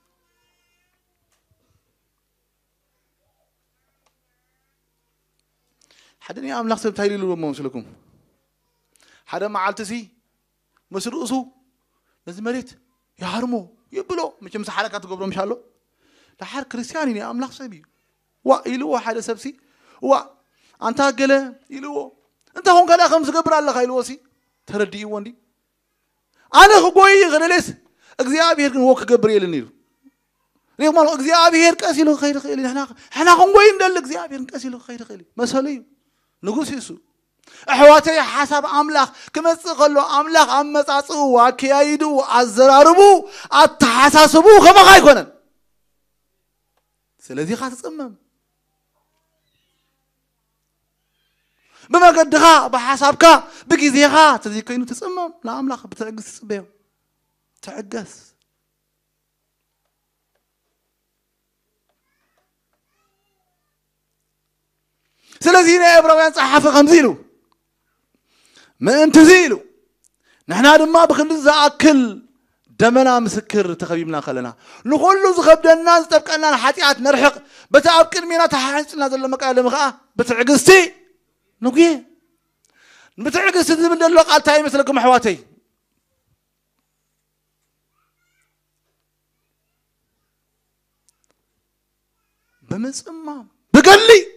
حدني ام لاخسب تايلي لو مو مسلكم حدا ما عالتسي مسرؤسو لازم مريت يا هرمو يبلو مش مسحركات قبرو مشالو تحر كريستياني يا أملاك سبي وا إلو واحد سبسي وا أنت قلة إلو أنت هون قلة خمس قبر الله خيلو سي ترى دي واندي أنا خوي غنلس أجزي أبي هيك نوك قبر يلنيرو ليه ما أجزي أبي هيك أسيلو خير خير إحنا إحنا هون قوي ندل أجزي أبي هيك أسيلو خير خير مسالي نقول سيسو أحواتي حسب أملاخ كما تقولوا أملاخ أما تعصوا واكي أيدوا أزراربوا أتحساسبوا كما غايكونن سلذي خات صمم بما قد قدها بحسابك بقي زيها تزي كينو تصمم لا أملاك بتعجز تصبيه تعجز سلذي برا إبراهيم صحف خمزيلو من تزيلو نحن هذا ما بخلص أكل دمنا مسكر تخبيبنا خلنا نقول له زغبدنا نستبقى لنا حتيات نرحق بتعب كرمينا تحانس لنا ذلك مقال مخاء بتعقستي نقية بتعقستي من دلو قال تاي مثلكم حواتي بمس امام بقلي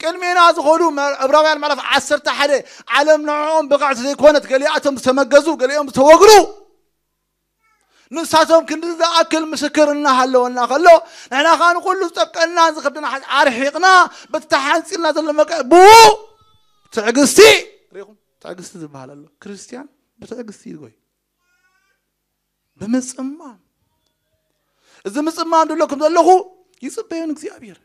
كل مين از خلو مر ابراهيم يعني معرف عسر تحري علم نوعهم بقعد زي كونت قليعتهم سمجزو قليعهم سوقرو نساتهم كن ذا أكل مسكر النهال لو النخلو نحنا خان كل سبق الناس خبرنا عرحقنا بتحان سيلنا ذلما كبو تعجستي ريهم تعجستي ذبها لله كريستيان بتعجستي قوي بمس أمان إذا مس أمان دول لكم دول لهو يسب بينك زي أبير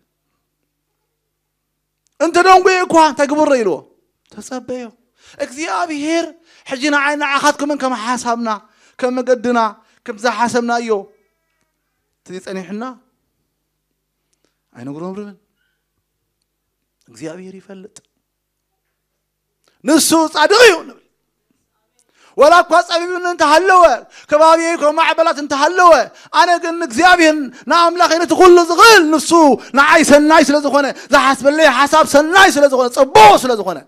أنت دون بيكوا تقبل ريلو تسب بيو إكزي أبير حجينا عين عخاتكم من كم حاسبنا كم قدنا كم زاح حسبنا يو تدي تاني حنا عينو قرون ربن اغزيابير يفلت نسو صادقيو نبل ولا قاس ابي انت حلوا كبابي يكو مع بلات انت حلوا انا قلنا اغزيابير نعم لا خير تقول زغل نسو نعاي سناي سلا زخونه ذا حسب لي حساب سناي سلا زخونه صبو سلا زخونه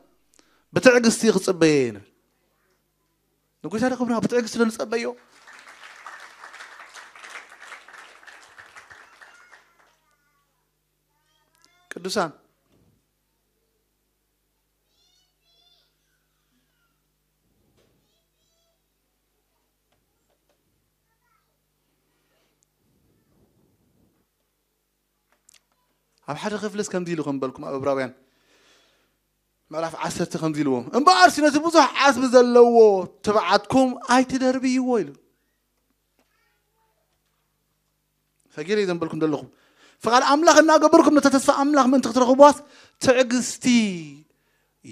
بتعقستي خصبين نقول هذا خبره بتعقستي خصبين ቅዱሳን ኣብ ሓደ ክፍልስ ከምዚ ኢሉ ከምበልኩም ኣብ ዕብራውያን ምዕራፍ ዓሰርተ ከምዚ ኢልዎም እምበኣርሲ ነቲ ብዙሕ ዓስቢ ዘለዎ ትብዓትኩም ኣይትደርብይዎ ኢሉ ፈጊረ እዩ ዘንበልኩም ዘለኹም فقال أملاك ناقبركم نتتسفى أملاك من تخترخبوات تعقستي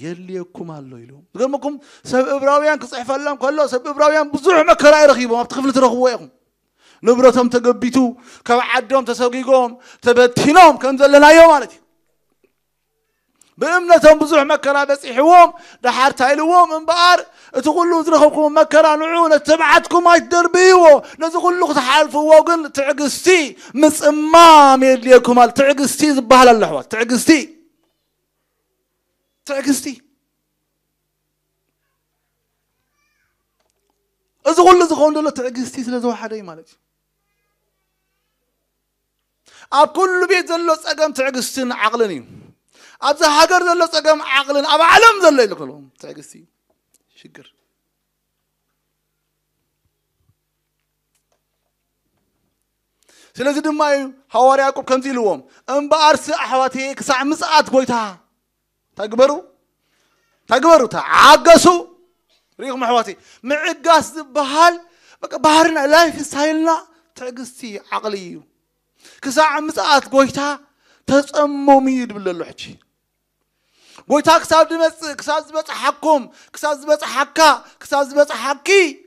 يليكم الله يلوم تقولكم سب إبراويان كصحف الله كله سب إبراويان بزوح مكرا يرخيبوا ما بتخفل ترخبواتهم نبرتهم تقبيتو كما عدهم تسوقيقهم تبتينهم كنزل لنا يوم عالتي بإمنتهم بزوح مكرا بسيحوهم دحار تايلوهم انبقار بقار تقول له ذرخكم ما كران عونة تبعتكم ما تدربيوه نتقول له تحالفوا وقل تعقستي مس امام يليكم هل تعقستي زبهل اللحوة تعقستي تعقستي ازغل له زغون له تعقستي سلزو حدي مالك اب كل بيت زلو سقم تعقستين عقلني اب زهاقر زلو سقم عقلن اب علم زلو يلقلهم تعقستي ችግር ስለዚ ድማ እዩ ሃዋርያ ያዕቆብ ከምዚ ኢልዎም እምበኣርሲ ኣሕዋትየ ክሳዕ ምፅኣት ጎይታ ታግበሩ ታግበሩ ተዓገሱ ርኢኹም ኣሕዋት ምዕጋስ ዝበሃል ባህርና ላይፍ ስታይልና ትዕግስቲ ዓቕሊ እዩ ክሳዕ ምፅኣት ጎይታ ተፀመሙ እዩ ድብል ሕጂ قويتا كساب دمس كساب دمس حكم كساب دمس حكا كساب دمس حكي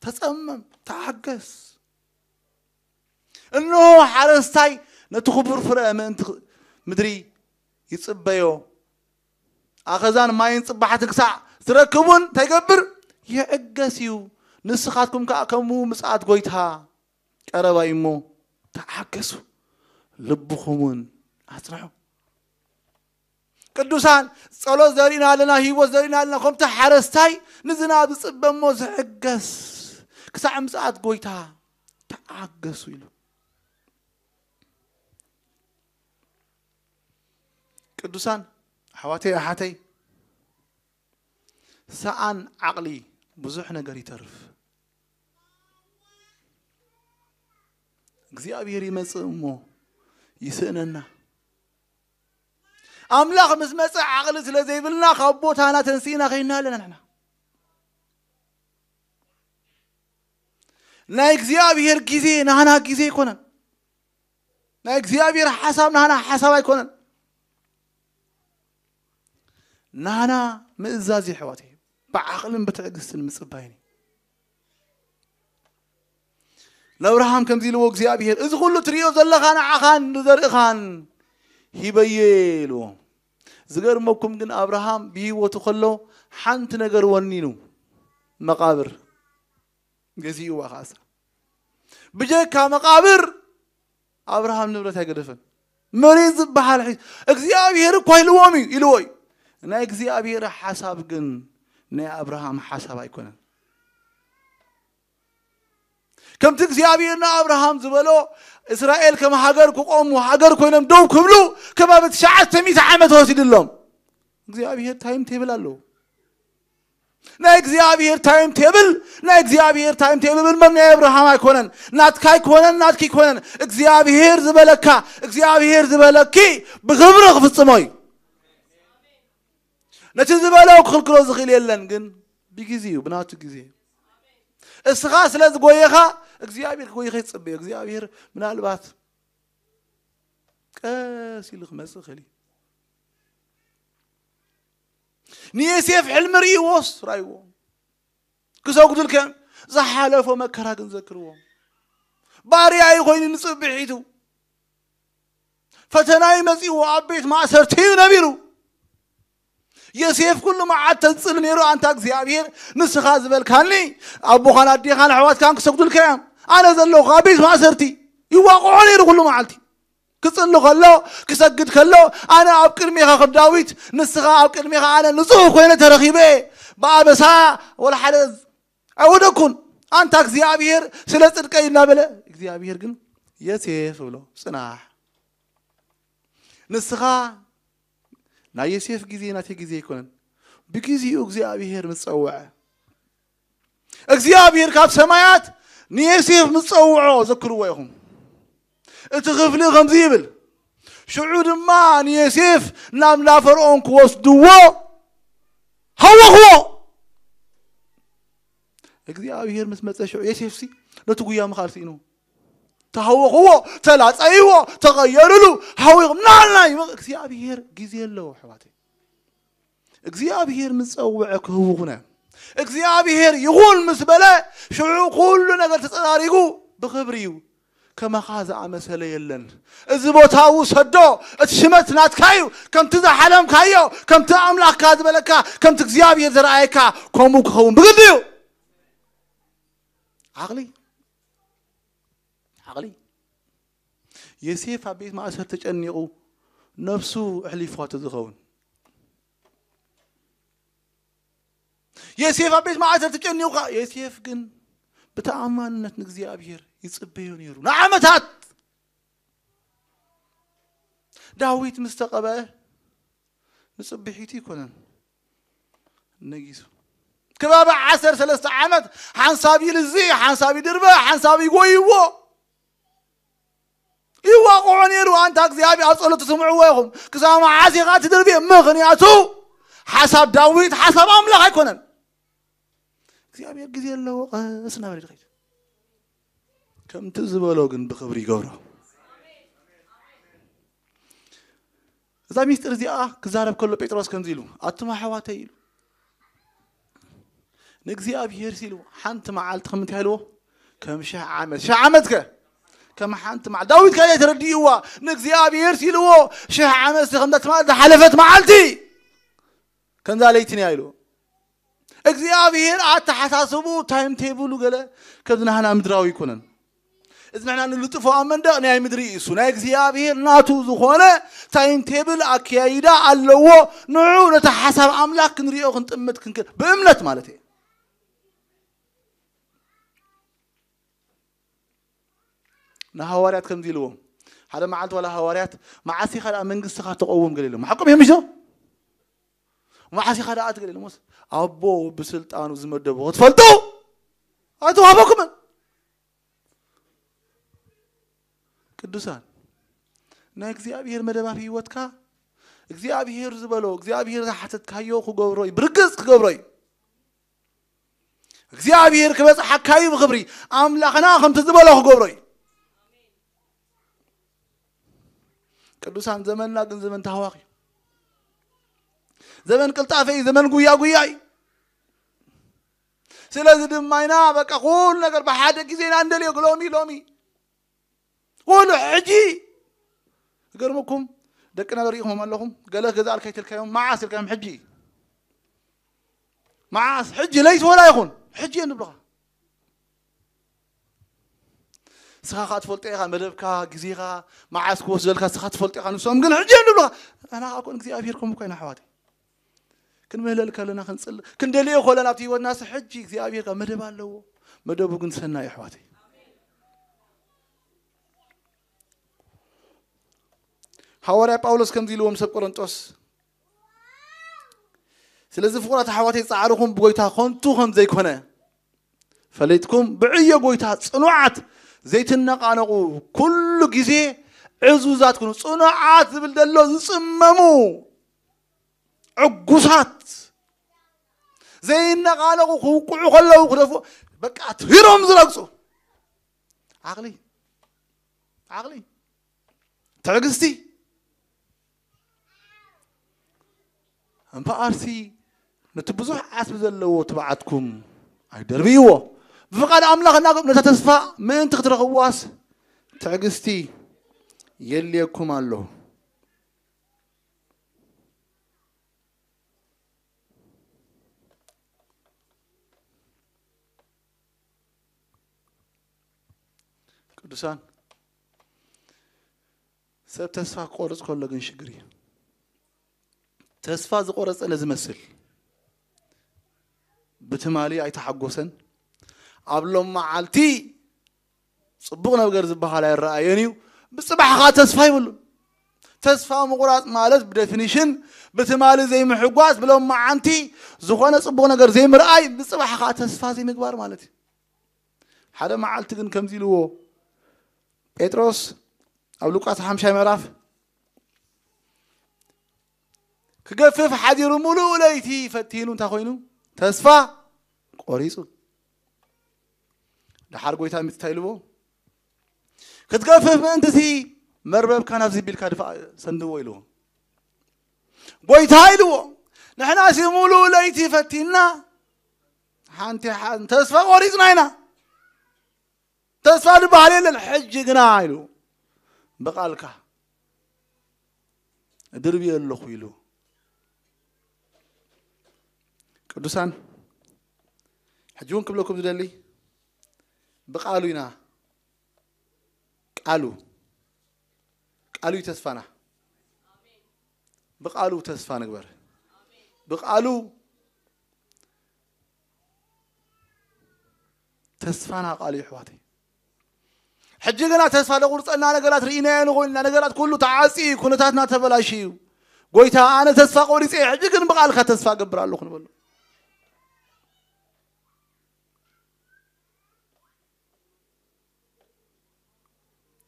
تسمم تحقس انه حرستاي نتخبر فرأة من انت مدري يصب بيو اخذان ما ينصب بحاتك ساع تركبون تقبر يا اقاسيو نسخاتكم كأكمو مساعد قويتا كربا يمو تحقسو لبخمون اترحو ቅዱሳን ጸሎት ዘሪእና ኣለና ሂወት ዘሪእና ኣለና ከምቲ ሓረስታይ ንዝናብ ዝፅበ እሞ ዝሕገስ ክሳዕ ምፅኣት ጎይታ ተዓገሱ ኢሉ ቅዱሳን ኣሕዋተይ ኣሓተይ ሰኣን ዓቕሊ ብዙሕ ነገር ይተርፍ እግዚኣብሔር ይመፅእ እሞ ይስእነና أملاخ مس مس عقل سلا زي بلنا خبو تانا تنسينا خينا لنا نحن نايك زياب هير كيزي نحن كيزي كونن نايك زياب هير حساب نحن حساب يكونن نحن مئزازي حواتي بعقل بتعقس المصب بايني لو رحم كم زي لوك زياب هير إذ قلو تريو زلخان عخان نذر إخان نذر إخان ሂበየ ኢሉ ዝገርመኩም ግን ኣብርሃም ብሂወቱ ከሎ ሓንቲ ነገር ወኒኑ መቃብር ገዚኡዋ ከዓሳ ብጀካ መቃብር ኣብርሃም ንብረት ኣይገደፈን መሬት ዝበሃል ሒ እግዚኣብሔር እኳ ኢልዎም እዩ ኢልዎ እዩ ናይ እግዚኣብሔር ሓሳብ ግን ናይ ኣብርሃም ሓሳብ ኣይኮነን ከምቲ እግዚኣብሔር ንኣብርሃም ዝበሎ إسرائيل كما هاجر كوم وهاجر كونهم دو كبلو كما بتشعث تميت عامة توصيل لهم إخزيابير تايم تيبل ألو نا إخزيابير تايم تيبل نا إخزيابير تايم تيبل من يا إبراهيم أيكونن نات كاي كونن نات كي كونن إخزيابير زبلكا إخزيابير زبلكي بغبرق في السماء نتش زبلاو كل كروز خليل لنجن بيجزيو بناتو جزيو إسخاس لازم قويها እግዚአብሔር ወይ ከይጽበ እግዚአብሔር ምናልባት ቀስ ኢሉ ክመፅእ ክእል እዩ ንዮሴፍ ሕልሚ ርእይዎስ ራእይዎ ክሰጉዱል ከም ዝሓለፎ መከራ ግን ዘክርዎ ባርያይ ኮይኑ ንፅብሒቱ ፈተናይ መፂዎ ኣብ ቤት ማእሰርቲ እዩ ነቢሩ يسيف كل ما عاد تنصل نيرو أنت أكزيابير نسخ هذا بالكاني أبو خان أدي خان عواد كان كسبت الكلام أنا زلوا غابيس ما سرتي يوقعوني يرو كل ما عالتي كسر له خلو كسر خلو أنا أبكر ميها خد داويت نسخة أبكر ميها أنا نسخة خوينة ترخيبه بابا سا والحرز أودكن أنت أكزيابير سلسل كي نابلة أكزيابير قل يسيف ولو سناح نسخة ናይ ዮሴፍ ግዜ ናተይ ግዜ ኣይኮነን ብግዜኡ እግዚኣብሄር ምፀውዐ እግዚኣብሄር ካብ ሰማያት ንዮሴፍ ምፀውዖ ዘክርዎ ኢኹም እቲ ክፍሊ ከምዚ ይብል ሽዑ ድማ ንዮሴፍ ናብ ናፈርኦን ክወስድዎ ሃወኽዎ እግዚኣብሄር ምስ መፀ ሽዑ ዮሴፍ ሲ ነቲ ጉያ ምኻልሲ ኢኑ تهوغوا تلات أيوة تغيروا له هاويغ منعنا اكزي أبيهير قيزي اللو حواتي اكزي أبيهير مسوعك هوغنا اكزي أبيهير يقول مسبلة شعو كل نقل تتناريقو بخبريو كما قاز عمسل يلن ازبو تاو سدو اتشمت نات كايو كم تزا حلم كايو كم تعمل كاز بلكا كم تكزيابي يزرعيكا كومو كخوم بقديو عقلي የሴፍ ኣብ ቤት ማእሰር ተጨኒቑ ነብሱ ኣሕሊፍዋቱ ዝኸውን የሴፍ ኣብ ቤት ማእሰር ተጨኒቑካ የሴፍ ግን ብተኣማንነት ንእግዚኣብሔር ይፅበዮ ነይሩ ንዓመታት ዳዊት ምስ ተቐብአ ንፅቢሒቱ ይኮነን ነጊሱ ከባቢ ዓሰርተ ሰለስተ ዓመት ሓንሳብ ይልዚ ሓንሳብ ይድርበ ሓንሳብ ይጎይዎ يوقعوا نيروا أنتك زيابي أصلا تسمعوهم كسام عازي غات دربي مغني أتو حسب داويد حسب أم لا هيكونن زيابي أجزي الله أسمع بريد غير كم تزبلوا جن بخبري جورا إذا ميستر زيا آه، كزارب كله بيتروس كنزيلو أتما حواتيلو نجزي أبي هيرسيلو حنت مع عالتخم تهلو كم شه عمد شه عمد كمحنت مع داود كان يترديوا نكزيابير سيلو شح عمس خمدت ما حلفت معلتي كان ذليتني يايلو እግዚአብሔር ኣተሓሳስቡ ታይም ቴብሉ ገለ ከምዝናሃና ምድራዊ ይኮነን እዚ ንሕና ንልጥፎ ኣብ መንደቕ ናይ ምድሪ እሱ ናይ እግዚኣብሔር ናቱ ዝኾነ ታይም ቴብል ኣከያይዳ ኣለዎ ንዑ ነቲ ሓሳብ ኣምላክ ክንሪኦ ክንጥምት ክንክል ብእምነት ማለት እዩ ንሃዋርያት ከም ኢልዎም ሓደ መዓልቲ ዋላ ሃዋርያት መዓሲ ኸ ደኣ መንግስቲ ኻ ተቐውም ገለ ኢሎም ሓቆም እዮም ዞ መዓሲ ኻ ደኣ ትገለ ኢሎሞስ ኣቦ ብስልጣኑ ዝመደቦ ትፈልጡ ኣይተዋህበኩምን ቅዱሳን ናይ እግዚኣብሔር መደባብ ሂወትካ እግዚኣብሔር ዝበሎ እግዚኣብሔር ዝሓተትካዮ ክገብሮ እዩ ብርግፅ ክገብሮ እዩ እግዚኣብሔር ክበፅሓካዩ ብክብሪ ኣምላኽና ከምቲ ዝበሎ ክገብሮ እዩ قدوسان زمن لكن زمن تهواري زمن كل تافي زمن قويا قويا سلازد ماينا بك قول نقر بحادة كزين عندلي لومي لومي قول عجي قرمكم دكنا غريهم ما لهم قال لك ذلك تلك يوم ما عاس الكلام حجي ما عاس حجي ليس ولا يخون حجي نبغى ንስኻ ኸ ትፈልጦ ኢኻ መደብካ ግዜኻ መዓዝ ክወስ ዘለካ ንስኻ ትፈልጦ ኢኻ ንሶም ግን ሕጂ ንብልኻ ኣና ኣኮን እግዚኣብሔር ከምኡ ኮይና ኣሕዋት ክንምህለል ከለና ክንፅል ክንደልዮ ኮለና ኣብቲ ሂወትናስ ሕጂ እግዚኣብሔር ካብ መደብ ኣለዎ መደቡ ግን ሰና እዩ ኣሕዋት ሐዋርያ ጳውሎስ ከምዚ ኢልዎም ሰብ ቆሮንጦስ ስለዚ ፍቁራት ኣሕዋተይ ፃዕርኹም ብጎይታ ኮንቱ ከም ዘይኮነ ፈለይትኩም ብዕዮ ጎይታ ፅኑዓት زيتنقانقو كل جزي عزوزات كنو صنعات بالدلو زممو عقوسات زيتنقانقو خوكو خلو خدفو بك اتهيرهم زرقصو عقلي عقلي تعقستي انبا ارسي نتبزوح عاسب زلو تبعتكم اي درويوه ብፍቓድ ኣምላኽ ናብ ነታ ተስፋ ምእንቲ ክትረኽብዋስ ትዕግስቲ የልየኩም ኣሎ ቅዱሳን ሰብ ተስፋ ክቆርፅ ከሎ ግን ሽግር እዩ ተስፋ ዝቆረፀ ለዝመስል ብትማሊ ኣይተሓጎሰን ኣብሎም መዓልቲ ፅቡቕ ነገር ዝበሃል ኣይረኣየን እዩ ብፅባሕኻ ተስፋ ይብሉን ተስፋ ምቑራፅ ማለት ብደፊኒሽን ብትማሊ ዘይምሕጓስ ብሎም መዓንቲ ዝኾነ ፅቡቕ ነገር ዘይምርኣይ ብፅባሕኻ ተስፋ ዘይምግባር ማለት እዩ ሓደ መዓልቲ ግን ከምዚ ኢልዎ ጴጥሮስ ኣብ ሉቃስ ሓምሻይ ምዕራፍ ክገፍፍ ሓዲሩ ሙሉእ ለይቲ ፈቲኑ እንታይ ኮይኑ ተስፋ ቆሪፁ لحرق ويتها متتايلو كتقفف من تسي مربب كان افزي بيل كادف سندو ويلو ويتايلو نحن اسي مولو ليتي فتينا حانتي حان تسفى وريزنا هنا تسفى نبالي للحج قنايلو بقالك دربي اللخويلو قدسان حجون قبلكم دلالي ብቃሉ ኢና ቃሉ ቃሉ እዩ ተስፋና ብቃሉ ተስፋ ንግበር ብቃሉ ተስፋና ቃሉ እዩ ኣሕዋተይ ሕጂ ግና ተስፋ ዘቑርፀና ነገራት ርኢናዮ ንኮይንና ነገራት ኩሉ ተዓፂ ኩነታትና ተበላሽ እዩ ጎይታ ኣነ ተስፋ ቆሪፀ ሕጂ ግን ብቓልካ ተስፋ ገብር ኣለኹ ንበሎ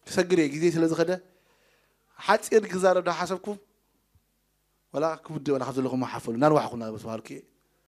ክሰግድ እየ ግዜ ስለ ዝኸደ ሓፂር ክዛረብ ዳ ሓሰብኩም ወላ ክውድእ ወላ ከም ዘለኹም ሓፈሉ ናንዋሕኹም ናበ ዝበሃልኩ እየ